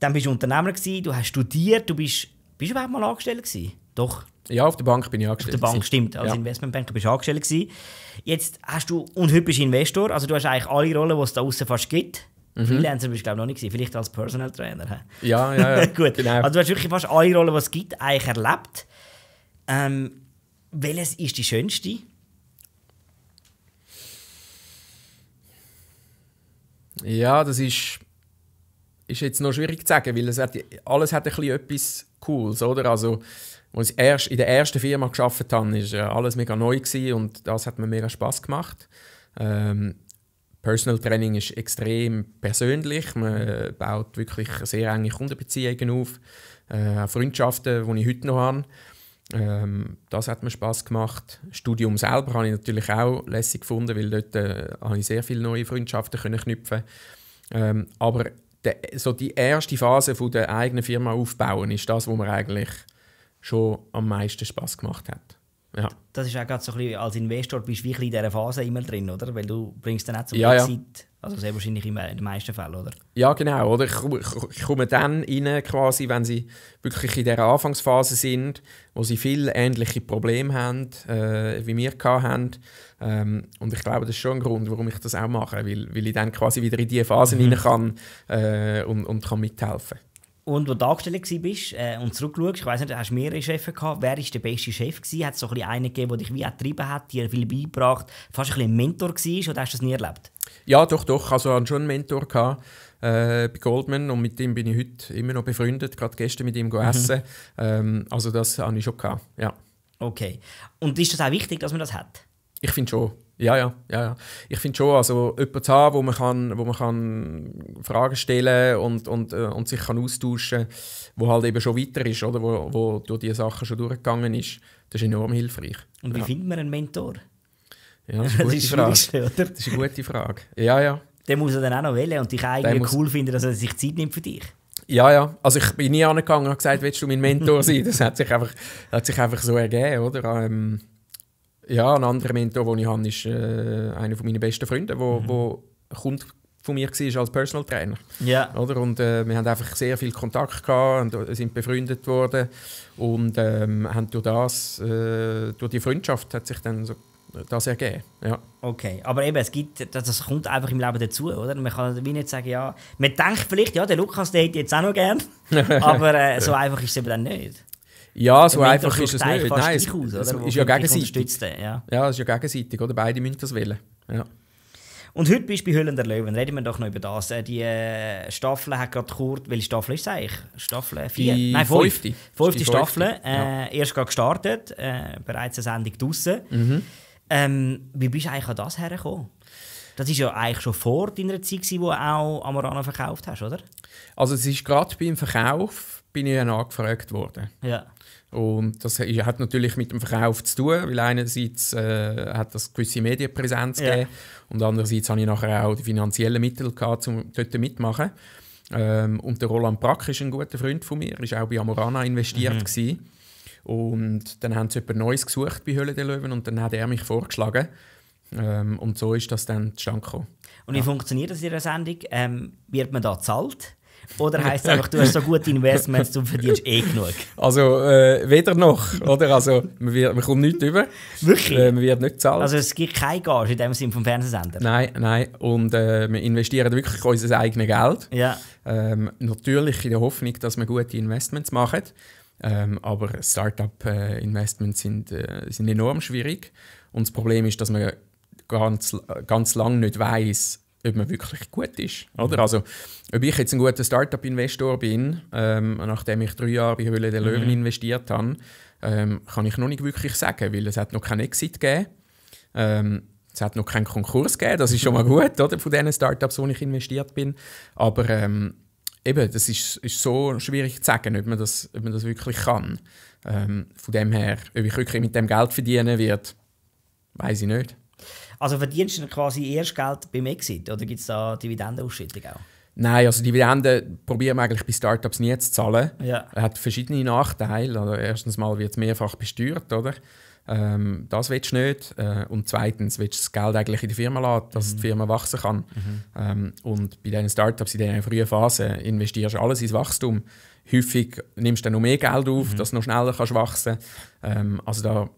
Dann bist du Unternehmer, gewesen, du hast studiert, du bist. Bist du überhaupt mal angestellt? Gewesen? Doch. Ja, auf der Bank bin ich angestellt. Auf der Bank, stimmt. Als ja. Investmentbanker bist du angestellt. Gewesen. Jetzt hast du, und heute bist du Investor, also du hast eigentlich alle Rollen, die es da außen fast gibt. Mhm. Freelancer bist du, glaube ich, noch nicht gewesen. Vielleicht als Personal Trainer. Ja, ja, ja. Gut. Genau. Also du hast wirklich fast alle Rollen, die es gibt, eigentlich erlebt. Ähm, welches ist die schönste? Ja, das ist ist jetzt noch schwierig zu sagen, weil es hat, alles hat ein etwas Cooles, oder? Also, als ich erst, in der ersten Firma geschafft habe, war äh, alles mega neu und das hat mir mega Spaß gemacht. Ähm, Personal Training ist extrem persönlich. Man äh, baut wirklich sehr enge Kundenbeziehungen auf, äh, auch Freundschaften, die ich heute noch habe. Ähm, das hat mir Spaß gemacht. Studium selber habe ich natürlich auch lässig gefunden, weil dort äh, habe ich sehr viele neue Freundschaften knüpfen. Ähm, aber der, so die erste Phase von der eigenen Firma aufbauen ist das, wo mir eigentlich schon am meisten Spaß gemacht hat. Ja. Das ist auch gerade so ein bisschen, als Investor bist du wirklich in dieser Phase immer drin, oder? Weil du bringst dann auch zur ja, ja. Zeit also sehr wahrscheinlich in den meisten Fällen, oder? Ja, genau. Oder? Ich, komme dann rein, quasi, wenn sie wirklich in der Anfangsphase sind, wo sie viel ähnliche Probleme haben, äh, wie wir hatten. Ähm, und ich glaube, das ist schon ein Grund, warum ich das auch mache, weil, weil ich dann quasi wieder in diese Phase mhm. rein kann äh, und, und kann mithelfen und wo du angestellt warst äh, und zurückschaust, ich weiss nicht, hast du mehrere Chefs gehabt, wer war der beste Chef? Hat es so ein einen gegeben, der dich wie getrieben hat, dir viel beigebracht, fast ein bisschen ein Mentor war oder hast du das nie erlebt? Ja, doch, doch. Also, ich hatte schon einen Mentor gehabt, äh, bei Goldman und mit ihm bin ich heute immer noch befreundet. Gerade gestern mit ihm gegessen. Mhm. Ähm, also, das hatte ich schon gehabt. Ja. Okay. Und ist das auch wichtig, dass man das hat? Ich finde schon. Ja, ja, ja, ja. Ich finde schon, also jemanden zu haben, wo man, kann, wo man kann Fragen stellen und, und, äh, und sich kann austauschen kann, der halt eben schon weiter ist, oder? Wo, wo durch diese Sachen schon durchgegangen ist, das ist enorm hilfreich. Und wie ja. findet man einen Mentor? Ja, das ist eine gute ist Frage. Das ist eine gute Frage. Ja, ja. Den muss er dann auch noch wählen und dich eigentlich muss... cool finden, dass er sich Zeit nimmt für dich. Ja, ja. Also ich bin nie angegangen und gesagt, willst du mein Mentor sein? Das hat sich einfach, hat sich einfach so ergeben, oder? Ähm, ja, ein anderer Mentor, den ich habe, ist äh, einer meiner besten Freunde, der wo, mhm. wo kommt von mir war als Personal Trainer. Ja. Oder? Und äh, wir haben einfach sehr viel Kontakt gehabt und äh, sind befreundet worden. Und ähm, haben durch das, äh, durch die Freundschaft hat sich dann so das ergeben. Ja. Okay, aber eben, es gibt, das kommt einfach im Leben dazu, oder? Man kann wie nicht sagen, ja, man denkt vielleicht, ja, der Lukas, der hätte jetzt auch noch gern, aber äh, so einfach ist es eben dann nicht. Ja, so einfach ist es nicht. Nein, es, aus, es ist ja gegenseitig. Ja. ja, es ist ja gegenseitig, oder? Beide müssen das wollen. Ja. Und heute bist du bei Hüllen der Löwen. Reden wir doch noch über das. Äh, die äh, Staffel hat gerade kurz, welche Staffel ist es eigentlich? Staffel 4? Nein, 5. fünfte Staffel. Äh, ja. Erst gerade gestartet, äh, bereits eine Sendung draußen. Mhm. Ähm, wie bist du eigentlich an das hergekommen? Das ist ja eigentlich schon vor deiner Zeit, gewesen, du auch Amarana verkauft hast, oder? Also es ist gerade beim Verkauf bin ich angefragt worden. Ja. Und das hat natürlich mit dem Verkauf zu tun, weil einerseits äh, hat das gewisse Medienpräsenz ja. gegeben und andererseits habe ich nachher auch die finanziellen Mittel gehabt, um dort mitmachen. Ähm, und der Roland Brack ist ein guter Freund von mir, ist auch bei Amorana investiert mhm. gewesen. Und dann haben sie jemand Neues gesucht bei Höhle der Löwen und dann hat er mich vorgeschlagen. Ähm, und so ist das dann zustande gekommen. Und wie ja. funktioniert das in der Sendung? Ähm, wird man da bezahlt? Oder heisst es einfach, du hast so gute Investments, du verdienst eh genug? Also äh, weder noch, oder? Also man, wird, man kommt nichts über. Wirklich? Äh, man wird nicht bezahlt. Also es gibt keine Gage in dem Sinne vom Fernsehsender? Nein, nein. Und äh, wir investieren wirklich unser eigenes Geld. Ja. Ähm, natürlich in der Hoffnung, dass wir gute Investments machen. Ähm, aber Startup-Investments sind, äh, sind enorm schwierig. Und das Problem ist, dass man ganz, ganz lange nicht weiß, ob man wirklich gut ist. Mhm. Oder? Mhm. Also, ob ich jetzt ein guter Startup-Investor bin, ähm, nachdem ich drei Jahre bei Höhle der Löwen mhm. investiert habe, ähm, kann ich noch nicht wirklich sagen, weil es hat noch keinen Exit gegeben. Ähm, es hat noch keinen Konkurs gegeben, das ist schon mal gut, oder, von den Startups, wo ich investiert bin. Aber ähm, eben, das ist, ist so schwierig zu sagen, ob man das, ob man das wirklich kann. Ähm, von dem her, ob ich wirklich mit dem Geld verdienen wird, weiß ich nicht. Also verdienst du quasi erst Geld beim Exit oder gibt es da Dividendenausschüttung auch? Nein, also Dividenden probieren wir eigentlich bei Startups nie zu zahlen. Ja. Hat verschiedene Nachteile. Also erstens mal wird es mehrfach besteuert, oder? Ähm, das willst du nicht. Äh, und zweitens willst du das Geld eigentlich in die Firma lassen, dass mhm. die Firma wachsen kann. Mhm. Ähm, und bei diesen Startups in dieser frühen Phase investierst du alles ins Wachstum. Häufig nimmst du dann noch mehr Geld auf, mhm. dass du noch schneller kannst wachsen ähm, Also da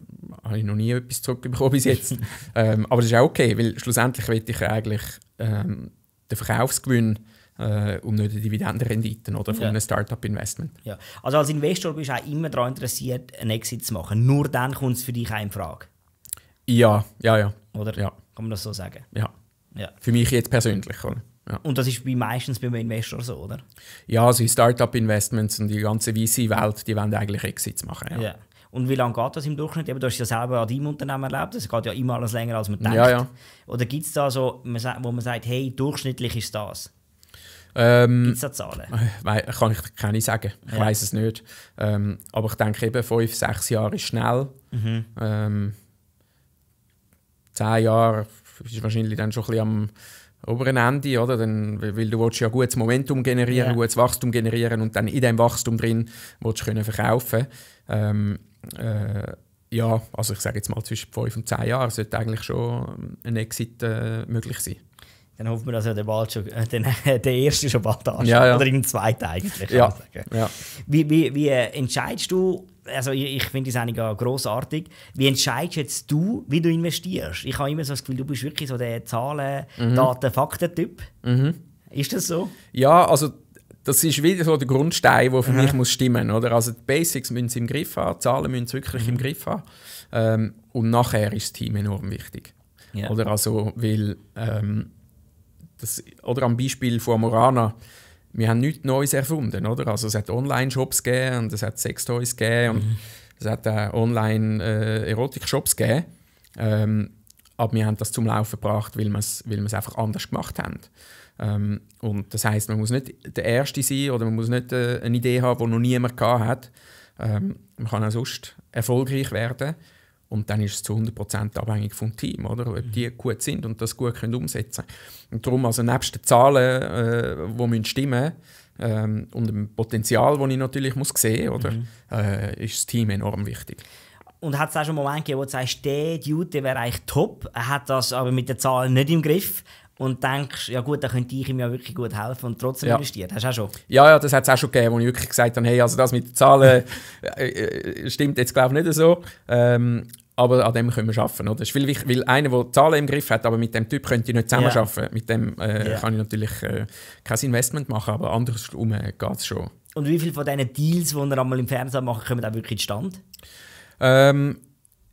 habe ich noch nie etwas zurückbekommen bis jetzt. Ähm, aber das ist auch okay, weil schlussendlich will ich eigentlich ähm, den Verkaufsgewinn äh, und nicht die Dividendenrenditen oder, von ja. einem Startup-Investment. Ja. Also als Investor bist du auch immer daran interessiert, einen Exit zu machen. Nur dann kommt es für dich auch in Frage. Ja, ja, ja. Oder? Ja. Kann man das so sagen? Ja. ja. Für mich jetzt persönlich. Ja. Und das ist meistens bei einem Investor so, oder? Ja, also Startup-Investments und die ganze VC-Welt, die wollen eigentlich Exits machen. Ja. ja. Und wie lange geht das im Durchschnitt? Eben, du hast ja selber an deinem Unternehmen erlebt, es geht ja immer alles länger, als man denkt. Ja, ja. Oder gibt es da so, wo man sagt, hey, durchschnittlich ist das? Ähm, Gibt es da Zahlen? kann ich kann sagen. Ich ja. weiß es nicht. Ähm, aber ich denke eben, fünf, sechs Jahre ist schnell. Mhm. Ähm, zehn Jahre ist wahrscheinlich dann schon ein bisschen am oberen Ende, oder? Dann, weil du willst ja gutes Momentum generieren, ja. gutes Wachstum generieren und dann in diesem Wachstum drin willst du können verkaufen ähm, äh, ja, also ich sage jetzt mal zwischen 5 und 10 Jahren sollte eigentlich schon ein Exit äh, möglich sein dann hoffen wir, dass er den, bald schon, äh, den, äh, den ersten schon bald ansteht. Ja, ja. Oder im zweiten eigentlich. Ja. ja. Wie, wie, wie äh, entscheidest du, also ich, ich finde das eigentlich auch grossartig, wie entscheidest jetzt du, wie du investierst? Ich habe immer so das Gefühl, du bist wirklich so der Zahlen, mhm. Daten, Fakten-Typ. Mhm. Ist das so? Ja, also das ist wieder so der Grundstein, der für mhm. mich muss stimmen oder? Also die Basics müssen sie im Griff haben, die Zahlen müssen sie wirklich im mhm. Griff haben. Ähm, und nachher ist das Team enorm wichtig. Ja. Oder also, weil ähm, das, oder am Beispiel von Morana, wir haben nichts Neues erfunden, oder? Also es hat Online-Shops gegeben und es hat Sextoys gegeben und mhm. es hat Online-Erotik-Shops äh, gegeben. Ähm, aber wir haben das zum Laufen gebracht, weil wir es weil einfach anders gemacht haben. Ähm, und das heißt, man muss nicht der Erste sein oder man muss nicht äh, eine Idee haben, die noch niemand hatte. Ähm, man kann auch sonst erfolgreich werden. Und dann ist es zu 100% abhängig vom Team, oder? ob die mhm. gut sind und das gut können umsetzen können. Und darum, also nebst den Zahlen, äh, die stimmen ähm, und dem Potenzial, das ich natürlich muss sehen muss, mhm. äh, ist das Team enorm wichtig. Und hat es auch schon Momente gegeben, wo du sagst, der Dude der wäre eigentlich top, er hat das aber mit den Zahlen nicht im Griff und denkst, ja gut, da könnte ich ihm ja wirklich gut helfen und trotzdem ja. investiert. Hast du auch schon? Ja, ja, das hat es auch schon gegeben, wo ich wirklich gesagt habe, hey, also das mit den Zahlen äh, äh, stimmt jetzt glaube ich nicht so. Ähm, aber an dem können wir arbeiten. Oder? Das ist viel wichtig, weil einer, der Zahlen im Griff hat, aber mit dem Typ könnte ich nicht zusammenarbeiten. Yeah. Mit dem äh, yeah. kann ich natürlich äh, kein Investment machen, aber andersrum äh, geht es schon. Und wie viele von diesen Deals, die wir einmal im Fernsehen machen, kommen auch wirklich in zustande? Ähm,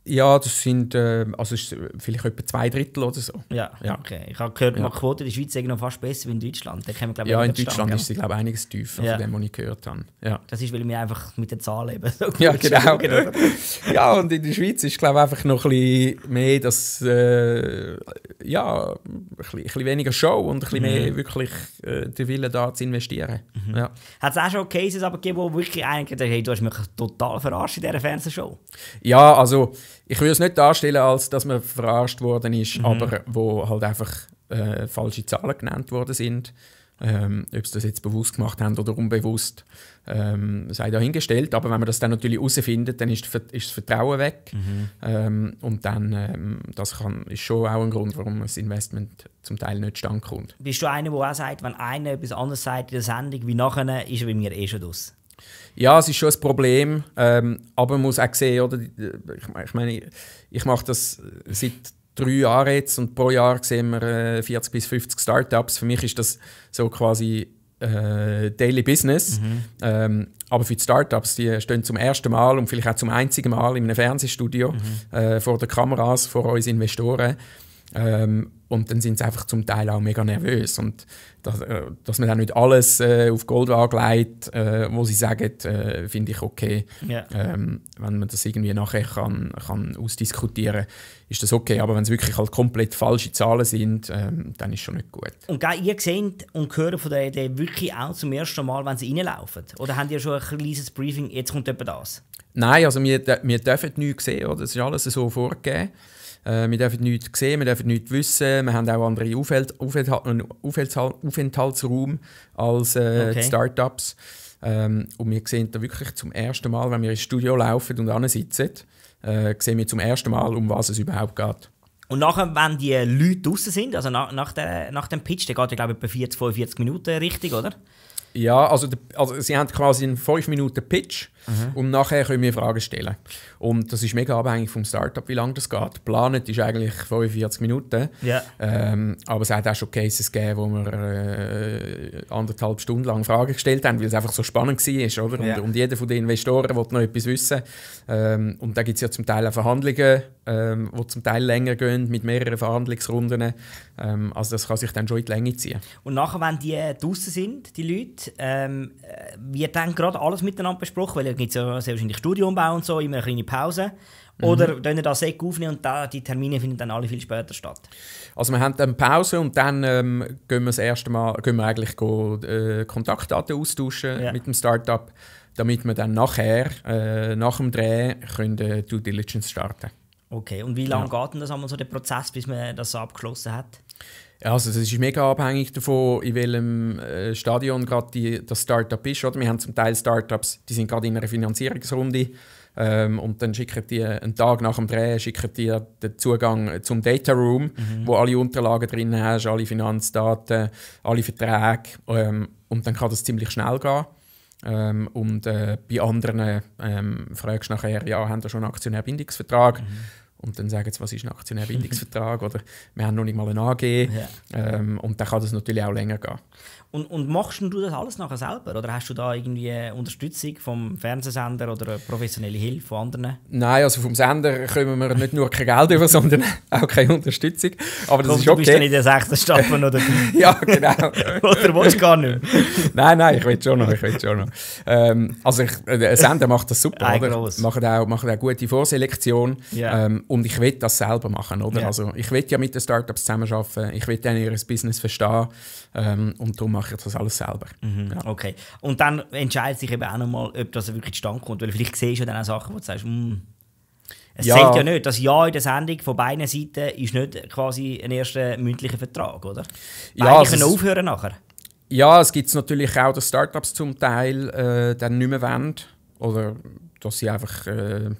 ja, das sind ähm, also äh, also vielleicht etwa zwei Drittel oder so. Ja, ja. okay. Ich habe gehört, ja. die Quote in der Schweiz ist noch fast besser als in Deutschland. Da wir, glaub, ja, in Deutschland Stand, ist sie glaube einiges tiefer, ja. von dem, was ich gehört habe. Ja. Das ist, weil wir einfach mit den Zahlen eben so Ja, genau. ja, und in der Schweiz ist glaube einfach noch ein bisschen mehr, dass äh, ja, ein bisschen, ein bisschen, weniger Show und ein bisschen mhm. mehr wirklich äh, der Wille da zu investieren. Mhm. Ja. Hat es auch schon Cases aber gegeben, wo wirklich eigentlich hey, du hast mich total verarscht in dieser Fernsehshow? Ja, also ich würde es nicht darstellen, als dass man verarscht worden ist, mhm. aber äh, wo halt einfach äh, falsche Zahlen genannt worden sind. Ähm, ob sie das jetzt bewusst gemacht haben oder unbewusst, ähm, sei dahingestellt. Aber wenn man das dann natürlich herausfindet, dann ist, ist das Vertrauen weg. Mhm. Ähm, und dann, ähm, das kann, ist schon auch ein Grund, warum das Investment zum Teil nicht standkommt. Bist du einer, der auch sagt, wenn einer etwas anderes sagt in der Sendung, wie nachher, ist er bei mir eh schon draus? Ja, es ist schon ein Problem, ähm, aber man muss auch sehen, oder? Ich, meine, ich mache das seit drei Jahren jetzt und pro Jahr sehen wir äh, 40 bis 50 Startups. Für mich ist das so quasi äh, Daily Business. Mhm. Ähm, aber für die Startups, die stehen zum ersten Mal und vielleicht auch zum einzigen Mal in einem Fernsehstudio mhm. äh, vor den Kameras, vor uns Investoren. Ähm, und dann sind sie einfach zum Teil auch mega nervös. Und das, äh, dass man dann nicht alles äh, auf Gold angelegt, äh, wo sie sagen, äh, finde ich okay. Yeah. Ähm, wenn man das irgendwie nachher kann, kann ausdiskutieren kann, ist das okay. Aber wenn es wirklich halt komplett falsche Zahlen sind, ähm, dann ist schon nicht gut. Und ihr seht und hört von der Idee wirklich auch zum ersten Mal, wenn sie reinlaufen? Oder habt ihr schon ein kleines Briefing, jetzt kommt jemand das? Nein, also wir, wir dürfen nichts sehen. Oder? Das ist alles so vorgegeben. Äh, wir dürfen nichts sehen, wir dürfen nichts wissen. Wir haben auch andere Aufhalt, Aufenthal Aufenthal Aufenthaltsraum als äh, okay. Startups. Ähm, und wir sehen da wirklich zum ersten Mal, wenn wir ins Studio laufen und ansitzen, äh, sehen wir zum ersten Mal, um was es überhaupt geht. Und nachher, wenn die Leute draußen sind, also nach, nach, der, nach dem Pitch, der geht ja, glaube ich, etwa 40, 45 Minuten richtig, oder? Ja, also, also sie haben quasi einen 5-Minuten-Pitch Mhm. Und nachher können wir Fragen stellen. Und das ist mega abhängig vom Startup, wie lange das geht. Planet ist eigentlich 45 Minuten. Yeah. Ähm, aber es hat auch schon Cases gegeben, wo wir äh, anderthalb Stunden lang Fragen gestellt haben, weil es einfach so spannend war. Oder? Und, yeah. und jeder von den Investoren wollte noch etwas wissen. Ähm, und da gibt es ja zum Teil auch Verhandlungen, ähm, die zum Teil länger gehen, mit mehreren Verhandlungsrunden. Ähm, also das kann sich dann schon in die Länge ziehen. Und nachher, wenn die äh, draußen sind, die Leute, ähm, äh, wird dann gerade alles miteinander besprochen? Weil gibt es ja sehr wahrscheinlich Studiombau und so, immer eine kleine Pause. Mhm. Oder mhm. dann das Eck aufnehmen und da, die Termine finden dann alle viel später statt? Also wir haben dann Pause und dann ähm, gehen wir das erste Mal gehen wir eigentlich go, äh, Kontaktdaten austauschen ja. mit dem Startup, damit wir dann nachher, äh, nach dem Dreh, können, äh, Due Diligence starten Okay, und wie lange ja. geht denn das einmal so der Prozess, bis man das so abgeschlossen hat? Also es ist mega abhängig davon, in welchem äh, Stadion gerade das Startup ist. Oder? Wir haben zum Teil Startups, die sind gerade in einer Finanzierungsrunde ähm, und dann schicken die einen Tag nach dem Dreh schicken die den Zugang äh, zum Data Room, mhm. wo alle Unterlagen drin hast, alle Finanzdaten, alle Verträge ähm, und dann kann das ziemlich schnell gehen. Ähm, und äh, bei anderen ähm, fragst du nachher, ja, haben da schon einen Aktionärbindungsvertrag? Mhm und dann sagen sie, was ist ein Aktionärbindungsvertrag oder wir haben noch nicht mal ein AG. Ja. Ähm, und dann kann das natürlich auch länger gehen. Und, und machst du das alles nachher selber? Oder hast du da irgendwie Unterstützung vom Fernsehsender oder professionelle Hilfe von anderen? Nein, also vom Sender kommen wir nicht nur kein Geld über, sondern auch keine Unterstützung. Aber das Komm, ist okay. Du bist dann in der sechsten Staffel oder Ja, genau. oder willst du gar nicht Nein, nein, ich will schon noch. Ich will schon noch. Ähm, also ich, äh, der Sender macht das super, oder? Macht auch, machen auch gute Vorselektion. Yeah. Ähm, und ich will das selber machen, oder? Yeah. Also ich will ja mit den Startups zusammenarbeiten, ich will dann ihr Business verstehen ähm, und darum mache ich das alles selber. Mhm. Ja. Genau. Okay. Und dann entscheidet sich eben auch nochmal, ob das wirklich zustande kommt. Weil vielleicht siehst du dann auch Sachen, wo du sagst, hm, es ja. zählt ja nicht. Das Ja in der Sendung von beiden Seiten ist nicht quasi ein erster mündlicher Vertrag, oder? Beide ja, also können aufhören nachher. Ja, es gibt natürlich auch, dass Startups zum Teil äh, dann nicht mehr wollen. Oder dass sie einfach äh,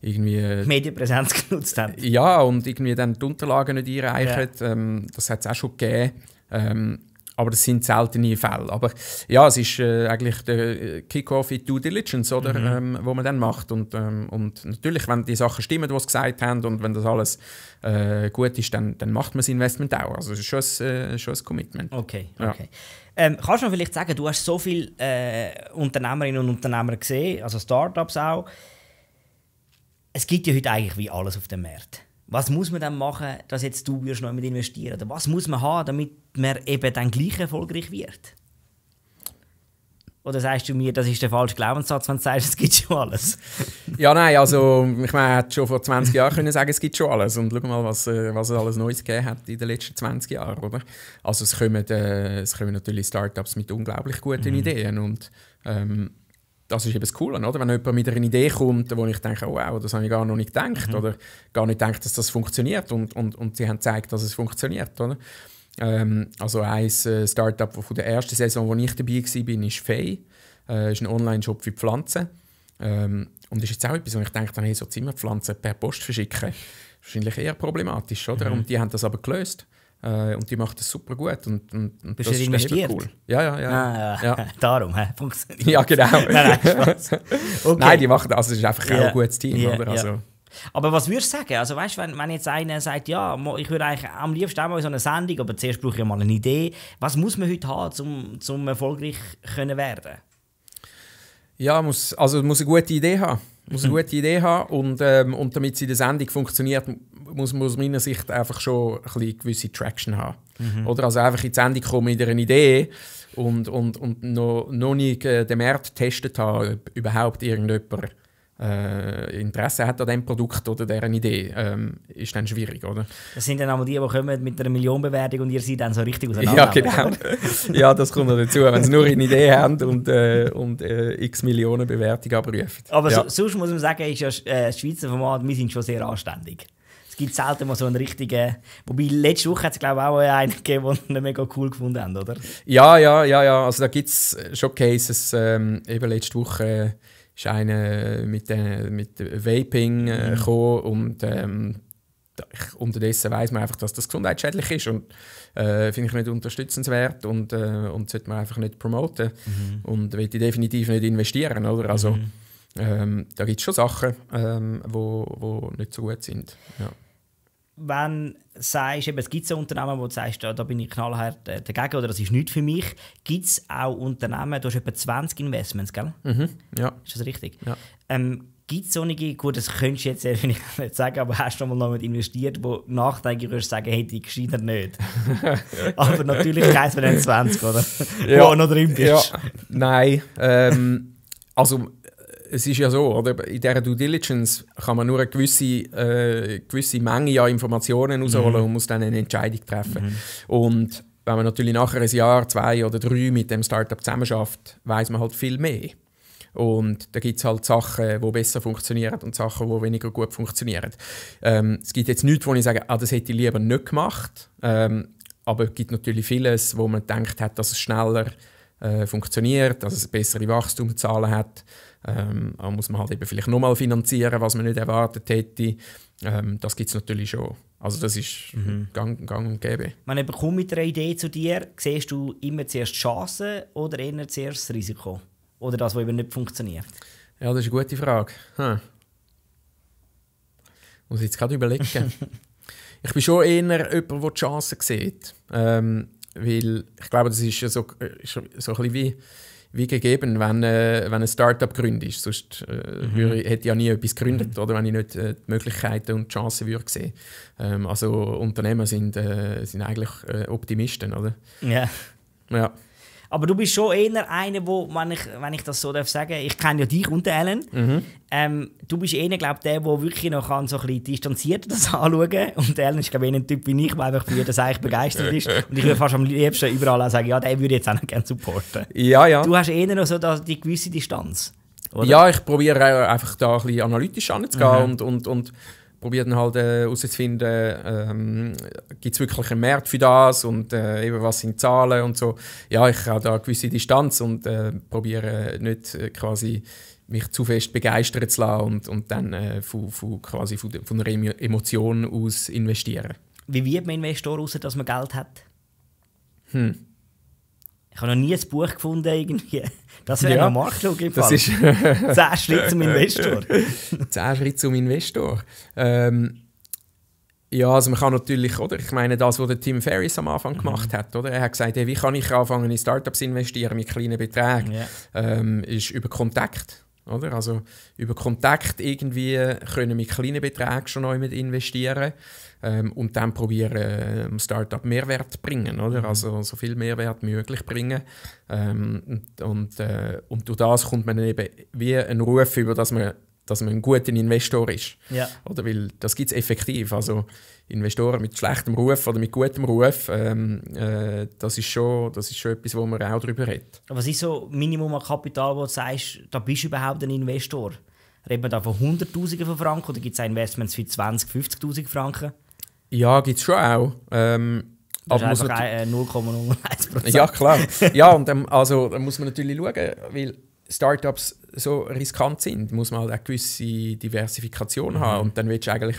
irgendwie... Äh, Medienpräsenz genutzt haben. Ja, und irgendwie dann die Unterlagen nicht einreichen. Ja. Ähm, das hat es auch schon gegeben. Ähm, aber das sind seltene Fälle. Aber ja, es ist äh, eigentlich der Kickoff in Due Diligence, oder, mhm. ähm, wo man dann macht. Und, ähm, und natürlich, wenn die Sachen stimmen, die sie gesagt haben und wenn das alles äh, gut ist, dann, dann macht man das Investment auch. Also es ist schon ein, äh, schon ein Commitment. Okay, okay. Ja. Ähm, kannst du mir vielleicht sagen, du hast so viele äh, Unternehmerinnen und Unternehmer gesehen, also Startups auch. Es gibt ja heute eigentlich wie alles auf dem Markt was muss man dann machen, dass jetzt du wirst noch mit investieren? Oder was muss man haben, damit man eben dann gleich erfolgreich wird? Oder sagst du mir, das ist der falsche Glaubenssatz, wenn du sagst, es gibt schon alles? ja, nein, also ich meine, hätte schon vor 20 Jahren können sagen, es gibt schon alles. Und schau mal, was, äh, was es alles Neues gegeben hat in den letzten 20 Jahren, oder? Also es kommen, äh, es kommen natürlich Startups mit unglaublich guten mhm. Ideen und ähm, das ist eben das Coole, oder? wenn jemand mit einer Idee kommt, wo ich denke, oh wow, das habe ich gar noch nicht gedacht mhm. oder gar nicht gedacht, dass das funktioniert und, und, und sie haben gezeigt, dass es funktioniert. Oder? Ähm, also ein äh, Startup von der ersten Saison, wo ich dabei war, ist Fay, äh, ist ein Online-Shop für Pflanzen ähm, und ist jetzt auch etwas, wo ich denke, hey, so Zimmerpflanzen per Post verschicken, wahrscheinlich eher problematisch, oder? Mhm. Und die haben das aber gelöst. Äh, und die macht das super gut. Und, und, und Bist das du ist cool. Ja, ja, ja. Ah, ja. ja. Darum, he? funktioniert. Ja, genau. nein, nein, okay. nein, die machen das. Also, es ist einfach yeah. auch ein gutes Team, yeah, oder? Also, yeah. Aber was würdest du sagen? Also, weißt, wenn, wenn jetzt einer sagt, ja, ich würde eigentlich am liebsten auch mal in so eine Sendung, aber zuerst brauche ich mal eine Idee. Was muss man heute haben, um zum erfolgreich zu werden? Ja, muss, also muss eine gute Idee haben muss eine gute Idee haben und, ähm, und damit sie in der Sendung funktioniert, muss man aus meiner Sicht einfach schon ein bisschen gewisse Traction haben. Mhm. Oder also einfach in die Sendung kommen mit einer Idee und, und, und noch, noch nie äh, den Markt getestet haben, ob überhaupt irgendjemand äh, Interesse hat an diesem Produkt oder deren Idee, ähm, ist dann schwierig, oder? Das sind dann auch die, die kommen mit einer Millionenbewertung und ihr seid dann so richtig auseinander. Ja, genau. ja, das kommt noch dazu, wenn sie nur eine Idee haben und, äh, und äh, x Millionen Bewertung abrufen. Aber ja. so, sonst muss man sagen, ist ja äh, das Schweizer Format, wir sind schon sehr anständig Es gibt selten mal so einen richtigen. Wobei letzte Woche hat es, glaube ich, auch einen gegeben, den wir mega cool gefunden haben, oder? Ja, ja, ja, ja. Also da gibt es schon Cases. Ähm, eben letzte Woche ist einer mit, äh, mit Vaping äh, mhm. gekommen und ähm, ich, unterdessen weiß man einfach, dass das gesundheitsschädlich ist und äh, finde ich nicht unterstützenswert und, äh, und sollte man einfach nicht promoten mhm. und will ich definitiv nicht investieren, oder? Also mhm. ähm, da gibt es schon Sachen, ähm, wo, wo nicht so gut sind. Ja wenn du sagst, eben, es gibt so Unternehmen, wo du sagst, da, da bin ich knallhart äh, dagegen oder das ist nicht für mich, gibt es auch Unternehmen, du hast etwa 20 Investments, gell? Mhm, ja. Ist das richtig? Ja. Ähm, gibt es solche, gut, das könntest du jetzt äh, ehrlich nicht sagen, aber hast du mal noch mit investiert, wo nachträglich würdest sagen, hey, die gescheiter nicht. aber natürlich keins von den 20, oder? Ja. wo noch drin bist. Ja. Nein, ähm, also es ist ja so, oder? in dieser Due Diligence kann man nur eine gewisse, äh, gewisse Menge an Informationen rausholen mhm. und muss dann eine Entscheidung treffen. Mhm. Und wenn man natürlich nachher ein Jahr, zwei oder drei mit dem Startup zusammenarbeitet, weiß man halt viel mehr. Und da gibt es halt Sachen, die besser funktionieren und Sachen, die weniger gut funktionieren. Ähm, es gibt jetzt nichts, wo ich sage, ah, das hätte ich lieber nicht gemacht. Ähm, aber es gibt natürlich vieles, wo man denkt hat, dass es schneller äh, funktioniert, dass es bessere Wachstumszahlen hat. Ähm, auch muss man halt eben vielleicht nochmal finanzieren, was man nicht erwartet hätte. Ähm, das gibt es natürlich schon. Also das ist mhm. gang, gang und gäbe. Wenn jemand kommt mit einer Idee zu dir, siehst du immer zuerst die Chancen oder eher zuerst das Risiko? Oder das, was eben nicht funktioniert? Ja, das ist eine gute Frage. Hm. Muss ich jetzt gerade überlegen. ich bin schon eher jemand, der die Chancen sieht. Ähm, weil ich glaube, das ist äh, so, so ein bisschen wie wie gegeben, wenn, äh, wenn ein Startup ist. Sonst äh, mhm. hätte ich ja nie etwas gegründet, mhm. oder wenn ich nicht äh, die Möglichkeiten und die Chancen würde sehen. Ähm, also Unternehmer sind, äh, sind eigentlich äh, Optimisten, oder? Ja. Ja. Aber du bist schon eher einer, wo, wenn ich, wenn ich das so darf sagen, ich kenne ja dich und Ellen. Mhm. Ähm, du bist eher, glaube der, der wirklich noch kann, so ein bisschen distanziert das anschauen Und Ellen ist, glaube ich, ein Typ wie ich, der einfach für das eigentlich begeistert ist. Und ich würde fast am liebsten überall auch sagen, ja, den würde jetzt auch gerne supporten. Ja, ja. Du hast eher noch so die gewisse Distanz. Oder? Ja, ich probiere einfach da ein bisschen analytisch anzugehen mhm. und, und, und probiert halt äh, herauszufinden, äh, ähm, gibt es wirklich einen Markt für das und äh, eben was sind Zahlen und so. Ja, ich habe da eine gewisse Distanz und äh, probiere nicht äh, quasi mich zu fest begeistern zu lassen und, und dann von, äh, von, quasi von, von einer Emotion aus investieren. Wie wird man Investor raus, dass man Geld hat? Hm. Ich habe noch nie ein Buch gefunden irgendwie. Das wäre ja, noch Marktlog im Das ist 10 Schritte zum Investor. 10 Schritte zum Investor. Ähm, ja, also man kann natürlich, oder? Ich meine, das, was Tim Ferriss am Anfang mhm. gemacht hat, oder? Er hat gesagt, hey, wie kann ich anfangen in Startups investieren mit kleinen Beträgen? Yeah. Ähm, ist über Kontakt. Oder? Also über Kontakt irgendwie können wir kleine Beträge schon neu investieren ähm, und dann probieren, äh, Startup Mehrwert zu bringen. Oder? Mhm. Also so viel Mehrwert möglich bringen. Ähm, und, und, äh, und durch das kommt man eben wie ein Ruf über, dass man dass man ein guter Investor ist. Ja. Oder weil das gibt es effektiv. Also Investoren mit schlechtem Ruf oder mit gutem Ruf, ähm, äh, das, ist schon, das ist schon etwas, wo man auch darüber redet. Was ist so Minimum an Kapital, wo du sagst, da bist du überhaupt ein Investor? Reden wir da von Hunderttausenden von Franken oder gibt es Investments für 20 50'000 Franken? Ja, gibt es schon auch. Ähm, das aber ist einfach 0,01%. Äh, ja, klar. ja, und dann, also, dann muss man natürlich schauen, weil Startups so riskant sind, muss man halt eine gewisse Diversifikation mhm. haben. Und dann willst du eigentlich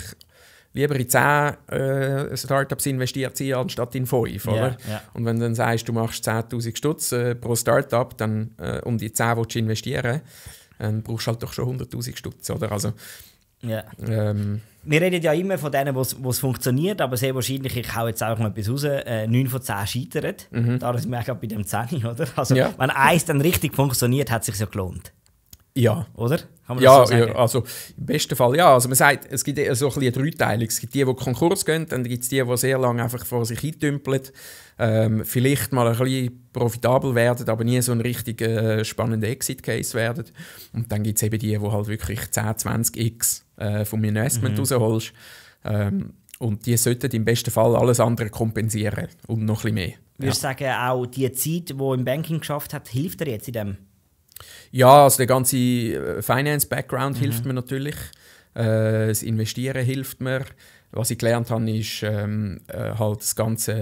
lieber in 10 äh, Startups investiert sein, anstatt in 5. Oder? Yeah, yeah. Und wenn du dann sagst, du machst 10.000 Stutz äh, pro Startup, dann äh, um die 10 willst du investieren, dann brauchst du halt doch schon 100.000 Stutz. Also, ja. Ähm, wir reden ja immer von denen, wo es funktioniert, aber sehr wahrscheinlich, ich hau jetzt auch mal etwas raus, äh, 9 von 10 scheitern. Mhm. Da sind wir ja bei dem 10, oder? Also, ja. wenn eins dann richtig funktioniert, hat es sich ja gelohnt. Ja. Oder? ja, so ja, also im besten Fall ja. Also man sagt, es gibt so ein bisschen Dreiteilung. Es gibt die, die Konkurs gehen, dann gibt es die, die sehr lange einfach vor sich hintümpeln, ähm, vielleicht mal ein bisschen profitabel werden, aber nie so ein richtig äh, spannender Exit-Case werden. Und dann gibt es eben die, die halt wirklich 10, 20 X äh, vom Investment mhm. rausholst. Ähm, und die sollten im besten Fall alles andere kompensieren und noch ein bisschen mehr. Würdest ja. du sagen, auch die Zeit, die er im Banking geschafft hat, hilft dir jetzt in dem? Ja, also der ganze äh, Finance-Background mhm. hilft mir natürlich. Äh, das Investieren hilft mir. Was ich gelernt habe, ist ähm, äh, halt das ganze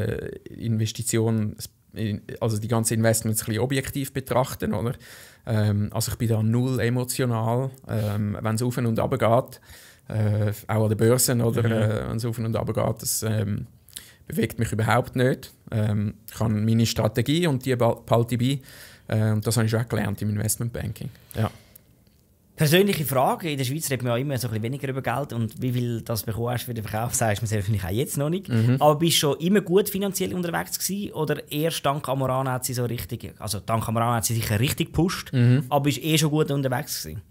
Investition, also die ganzen Investments ein bisschen objektiv betrachten, oder? Ähm, also ich bin da null emotional, ähm, wenn es auf und runter geht, äh, auch an den Börsen, mhm. äh, wenn es auf und runter geht, das ähm, bewegt mich überhaupt nicht. Ähm, ich habe meine Strategie und die behalte ich bei äh, und das habe ich schon auch gelernt im Investmentbanking. Ja. Persönliche Frage, in der Schweiz redet man ja immer so ein bisschen weniger über Geld und wie viel das bekommst für den Verkauf, sagst du mir selbst auch jetzt noch nicht. Mhm. Aber bist du schon immer gut finanziell unterwegs gewesen oder erst dank Amorana hat sie so richtig, also dank Amorana hat sie sicher richtig gepusht, mhm. aber bist du eh schon gut unterwegs gewesen?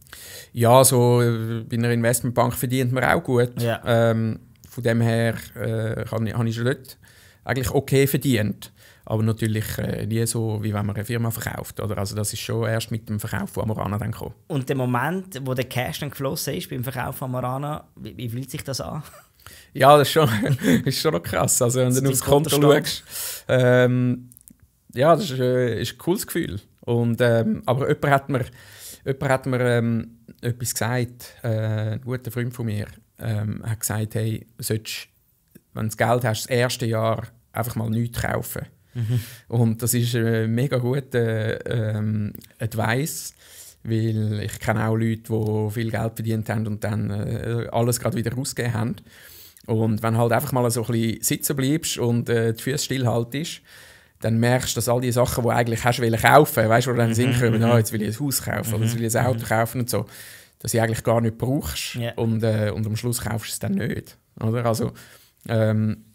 Ja, so äh, bei einer Investmentbank verdient man auch gut. Ja. Ähm, von dem her äh, habe ich schon dort eigentlich okay verdient aber natürlich äh, nie so, wie wenn man eine Firma verkauft. Oder? Also das ist schon erst mit dem Verkauf von Amarana dann gekommen. Und der Moment, wo der Cash dann geflossen ist beim Verkauf von Amarana, wie, wie fühlt sich das an? Ja, das ist schon, ist schon noch krass. Also wenn das du aufs Konto schaust, ähm, ja, das ist, äh, ist, ein cooles Gefühl. Und, ähm, aber jemand hat mir, jemand hat mir ähm, etwas gesagt, äh, ein guter Freund von mir, ähm, hat gesagt, hey, sollst, wenn du Geld hast, das erste Jahr einfach mal nichts kaufen. Mhm. Und das ist ein äh, mega guter äh, ähm, Advice, weil ich kenne auch Leute, die viel Geld verdient haben und dann äh, alles gerade wieder rausgegeben haben. Und wenn halt einfach mal so ein bisschen sitzen bleibst und äh, die Füße stillhaltest, dann merkst du, dass all die Sachen, die eigentlich hast willst kaufen, weißt du, wo dann mhm, Sinn kommen, ah, jetzt will ich ein Haus kaufen oder jetzt will ich ein mhm, Auto mhm. kaufen und so, dass du eigentlich gar nicht brauchst yeah. und, äh, und am Schluss kaufst du es dann nicht. Oder? Also, ähm,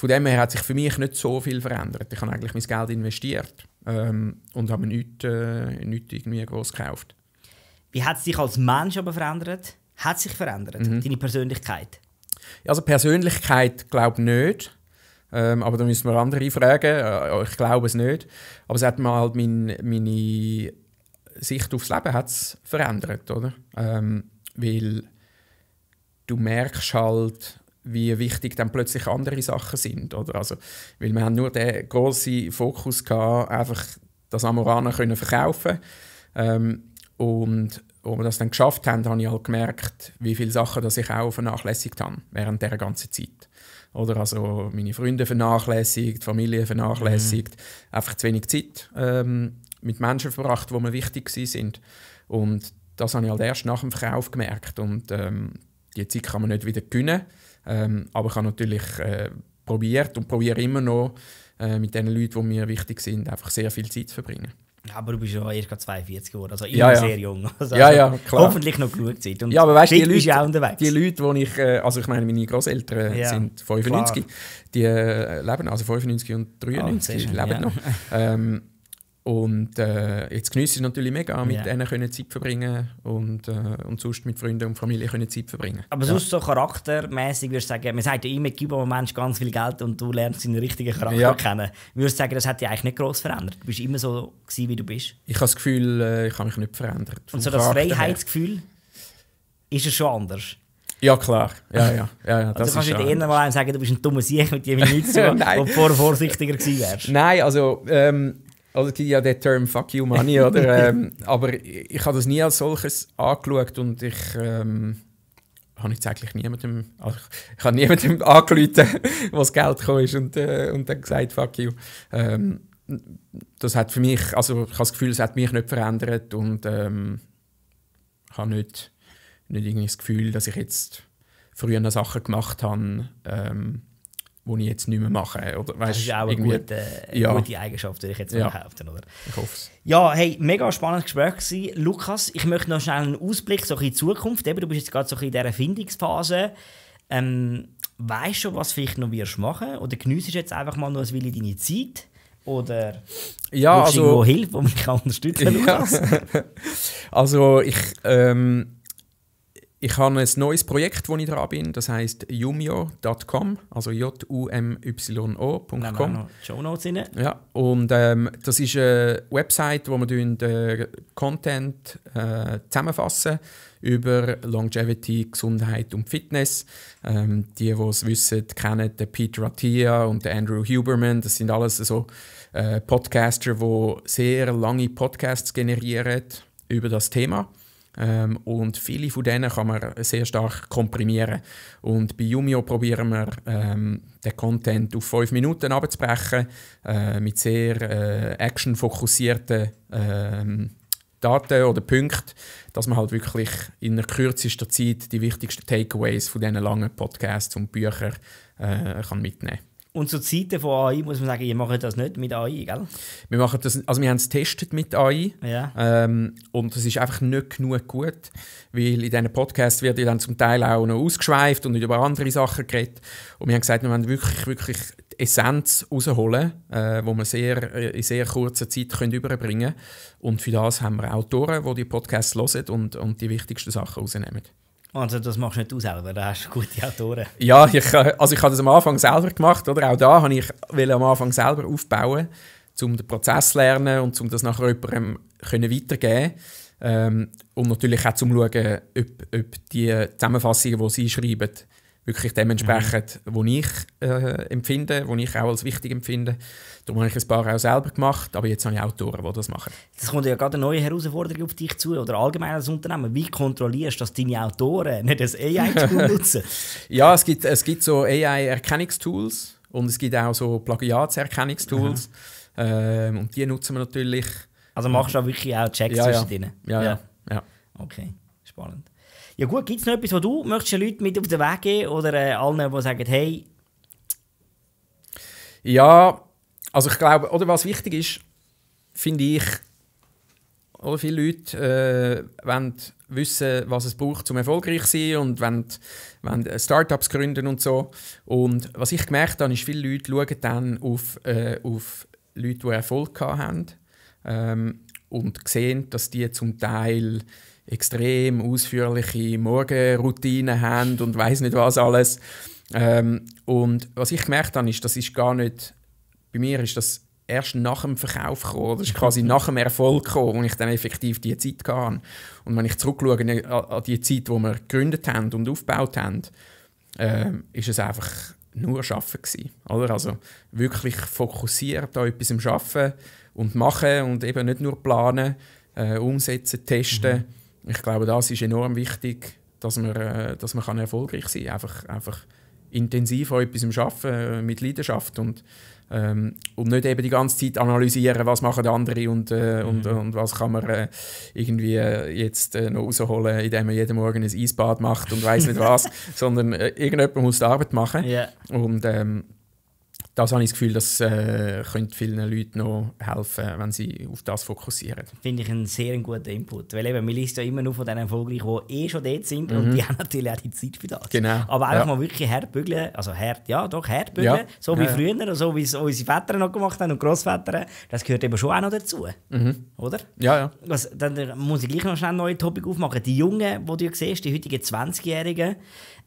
von dem her hat sich für mich nicht so viel verändert. Ich habe eigentlich mein Geld investiert ähm, und habe mir nichts, äh, nichts irgendwie groß gekauft. Wie hat es dich als Mensch aber verändert? Hat sich verändert, mhm. deine Persönlichkeit? also Persönlichkeit glaube ich nicht. Ähm, aber da müssen wir andere fragen. Äh, ich glaube es nicht. Aber es hat mir halt mein, meine Sicht aufs Leben hat's verändert, oder? Ähm, weil du merkst halt, wie wichtig dann plötzlich andere Sachen sind. Oder? Also, weil wir haben nur den großen Fokus gehabt, einfach das Amorana können verkaufen ähm, und als wir das dann geschafft haben, habe ich halt gemerkt, wie viele Sachen dass ich auch vernachlässigt habe während dieser ganzen Zeit. Oder also meine Freunde vernachlässigt, Familie vernachlässigt, mhm. einfach zu wenig Zeit ähm, mit Menschen verbracht, die mir wichtig sind. Und das habe ich halt erst nach dem Verkauf gemerkt. Und ähm, die Zeit kann man nicht wieder gewinnen. Ähm, aber ich habe natürlich äh, probiert und probiere immer noch äh, mit den Leuten, die mir wichtig sind, einfach sehr viel Zeit zu verbringen. Aber du bist ja erst 42 geworden, also immer ja, ja. sehr jung. Also ja, ja, klar. Hoffentlich noch genug Zeit. Und ja, aber weißt du, die Leute, auch unterwegs. die Leute, die ich, äh, also ich meine, meine Großeltern ja, sind 95, klar. die äh, leben, also 95 und 93 oh, leben noch. Ähm, und äh, jetzt genieße ich natürlich mega, mit yeah. denen können Zeit verbringen und, äh, und sonst mit Freunden und Familie können Zeit verbringen. Aber ja. sonst so charaktermäßig würdest du sagen, man sagt ja immer, gib einem Menschen ganz viel Geld und du lernst seinen richtigen Charakter ja. kennen. Würdest du sagen, das hat dich eigentlich nicht gross verändert? Du bist immer so gewesen, wie du bist? Ich habe das Gefühl, äh, ich habe mich nicht verändert. Und so das Charakter Freiheitsgefühl, her. ist es schon anders? Ja, klar. Ja, ja. ja, ja also das also kannst du nicht eher mal sagen, du bist ein dummer Sieg mit jemandem, nichts zu, Nein. wo du vorsichtiger gewesen wärst. Nein, also ähm, oder also, es gibt ja den Term Fuck you Money, oder? Ähm, aber ich, ich habe das nie als solches angeschaut und ich ähm, habe jetzt eigentlich niemandem, also ich, ich habe niemandem angerufen, wo das Geld gekommen ist und, äh, und dann gesagt Fuck you. Ähm, das hat für mich, also ich habe das Gefühl, es hat mich nicht verändert und ähm, habe nicht, nicht irgendwie das Gefühl, dass ich jetzt früher Sachen gemacht habe, ähm, die ich jetzt nicht mehr mache. Oder, weißt, das ist auch eine gute, ja. gute, Eigenschaft, würde ich jetzt mal ja. behaupten. Oder? Ich hoffe es. Ja, hey, mega spannendes Gespräch gewesen. Lukas, ich möchte noch schnell einen Ausblick so ein in die Zukunft. Eben, du bist jetzt gerade so in dieser Findungsphase. Ähm, weißt du schon, was vielleicht noch wirst machen? Oder geniessest du jetzt einfach mal noch ein Wille deine Zeit? Oder ja, also, irgendwo Hilfe, die mich unterstützen kann, ja. Also ich... Ähm, ich habe ein neues Projekt, wo ich dran bin, das heißt jumio.com, also j-u-m-y-o.com. Nein, nein, Show Notes rein. Ja, und ähm, das ist eine Website, wo wir äh, Content äh, zusammenfassen über Longevity, Gesundheit und Fitness. Ähm, die, die es wissen, kennen den Peter Rattia und den Andrew Huberman. Das sind alles so äh, Podcaster, die sehr lange Podcasts generieren über das Thema. Ähm, und viele von denen kann man sehr stark komprimieren. Und bei Jumio probieren wir, ähm, den Content auf fünf Minuten abzubrechen, äh, mit sehr äh, actionfokussierten ähm, Daten oder Punkten, dass man halt wirklich in der kürzesten Zeit die wichtigsten Takeaways von diesen langen Podcasts und Büchern äh, kann mitnehmen kann. Und zu Zeiten von AI muss man sagen, ihr macht das nicht mit AI, gell? Wir machen das, also wir haben es getestet mit AI. Ja. Ähm, und es ist einfach nicht genug gut, weil in diesen Podcasts wird ja dann zum Teil auch noch ausgeschweift und nicht über andere Sachen geredet. Und wir haben gesagt, wir wollen wirklich, wirklich die Essenz rausholen, äh, wo wir sehr, äh, in sehr kurzer Zeit können überbringen können. Und für das haben wir Autoren, die die Podcasts hören und, und die wichtigsten Sachen rausnehmen. Also das machst nicht du selber, da hast du gute Autoren. Ja, ich, also ich habe das am Anfang selber gemacht, oder? Auch da habe ich will am Anfang selber aufbauen, um den Prozess zu lernen und um das nachher jemandem können ähm, und natürlich auch um zu schauen, ob, ob die Zusammenfassungen, die sie schreiben, wirklich dementsprechend, mhm. was ich äh, empfinde, was ich auch als wichtig empfinde. Darum habe ich ein paar auch selber gemacht, aber jetzt habe ich Autoren, die das machen. Das kommt ja gerade eine neue Herausforderung auf dich zu oder allgemein als Unternehmen. Wie kontrollierst du, dass deine Autoren nicht das AI nutzen? ja, es gibt, es gibt so AI-Erkennungstools und es gibt auch so Plagiatserkennungstools ähm, und die nutzen wir natürlich. Also machst du auch wirklich auch Checks ja, zwischen ja. denen? ja. ja. ja. Okay, spannend. Ja gut, gibt es noch etwas, was du möchtest den Leuten mit auf den Weg geben oder äh, allen, die sagen, hey... Ja, also ich glaube, oder was wichtig ist, finde ich, oder viele Leute äh, wollen wissen, was es braucht, um erfolgreich zu sein und wollen, wollen äh, Startups gründen und so. Und was ich gemerkt habe, ist, viele Leute schauen dann auf, äh, auf Leute, die Erfolg hatten ähm, und sehen, dass die zum Teil extrem ausführliche Morgenroutinen haben und weiß nicht was alles. Ähm, und was ich gemerkt habe, ist, das ist gar nicht, bei mir ist das erst nach dem Verkauf gekommen, das ist quasi nach dem Erfolg gekommen, wo ich dann effektiv die Zeit hatte. Und wenn ich zurückschaue äh, an die Zeit, wo wir gegründet haben und aufgebaut haben, äh, ist es einfach nur Arbeiten gewesen, oder? Also wirklich fokussiert an etwas im Arbeiten und machen und eben nicht nur planen, äh, umsetzen, testen, mhm ich glaube, das ist enorm wichtig, dass man, äh, dass man erfolgreich sein kann. Einfach, einfach intensiv an etwas arbeiten, äh, mit Leidenschaft und, ähm, und nicht eben die ganze Zeit analysieren, was machen andere und, äh, mhm. und, und was kann man äh, irgendwie äh, jetzt äh, noch rausholen, indem man jeden Morgen ein Eisbad macht und weiß nicht was, sondern äh, irgendjemand muss die Arbeit machen. Yeah. Und, ähm, das habe ich das Gefühl, das äh, könnte vielen Leuten noch helfen, wenn sie auf das fokussieren. Finde ich einen sehr guten Input. Weil eben, man liest ja immer nur von den Erfolgreichen, die eh schon dort sind mhm. und die haben natürlich auch die Zeit für das. Genau. Aber einfach ja. mal wirklich herdbügeln, also herd, ja doch, herdbügeln, ja. so wie ja. früher, so wie es unsere Väter noch gemacht haben und Grossväter, das gehört eben schon auch noch dazu. Mhm. Oder? Ja, ja. Also, dann muss ich gleich noch schnell ein neues Topic aufmachen. Die Jungen, die du siehst, die heutigen 20-Jährigen,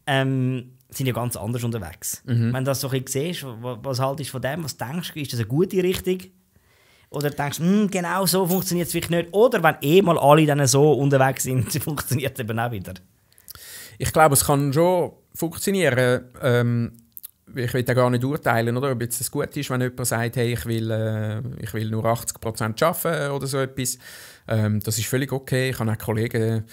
ähm, sind ja ganz anders unterwegs. Mhm. Wenn du das so ein bisschen siehst, was halt ist von dem, was du ist das eine gute Richtung? Oder denkst du, hm, genau so funktioniert es vielleicht nicht? Oder wenn eh mal alle dann so unterwegs sind, funktioniert es eben auch wieder? Ich glaube, es kann schon funktionieren. Ähm, ich will da gar nicht urteilen, oder, ob jetzt das gut ist, wenn jemand sagt, hey, ich will, äh, ich will nur 80% arbeiten oder so etwas. Ähm, das ist völlig okay. Ich habe auch Kollegen,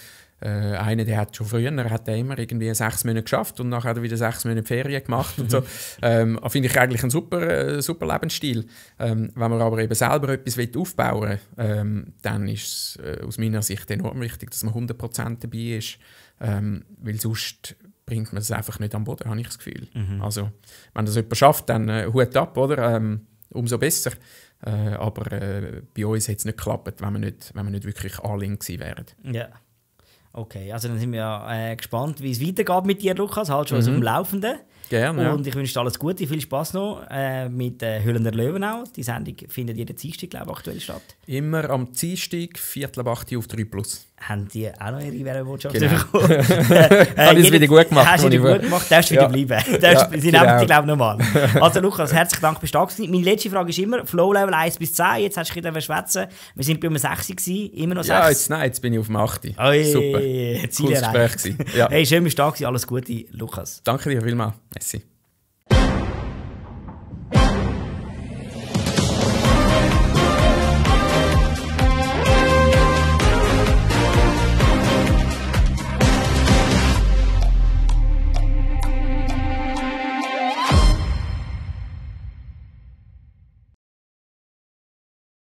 äh, einer, der hat schon früher, hat hat immer irgendwie sechs Monate geschafft und nachher hat er wieder sechs Monate Ferien gemacht und so. Mhm. Ähm, Finde ich eigentlich einen super, äh, super Lebensstil. Ähm, wenn man aber eben selber etwas will aufbauen ähm, dann ist es äh, aus meiner Sicht enorm wichtig, dass man 100% dabei ist, ähm, weil sonst bringt man es einfach nicht am Boden, habe ich das Gefühl. Mhm. Also, wenn das jemand schafft, dann äh, Hut ab, oder? Ähm, umso besser. Äh, aber äh, bei uns hätte es nicht geklappt, wenn wir nicht, wenn wir nicht wirklich all in gewesen wären. Ja. Okay, also dann sind wir äh, gespannt, wie es weitergeht mit dir, Lukas. Halt schon mhm. also am Laufenden. Gerne, ja. Und ich wünsche dir alles Gute, viel Spaß noch äh, mit äh, «Hüllen der Löwenau». Die Sendung findet jeden Dienstag, glaube ich, aktuell statt. Immer am Dienstag, Viertel ab 8 auf 3+ haben die auch noch ihre Werbebotschaft genau. bekommen. äh, Habe es wieder gut gemacht. Hast du wieder gut gemacht, darfst wieder ja. bleiben. Darfst, ja, sie genau. nehmen dich, glaube ich, nochmal. Also Lukas, herzlichen Dank, bist du Meine letzte Frage ist immer, Flow Level 1 bis 10, jetzt hast du ein bisschen schwätzen. Wir waren bei einem 6 gewesen, immer noch 6. Ja, jetzt, nein, jetzt bin ich auf dem 8. Oi, Super, cooles Gespräch. Ja. Hey, schön, bist du da gewesen. alles Gute, Lukas. Danke dir vielmals. Merci.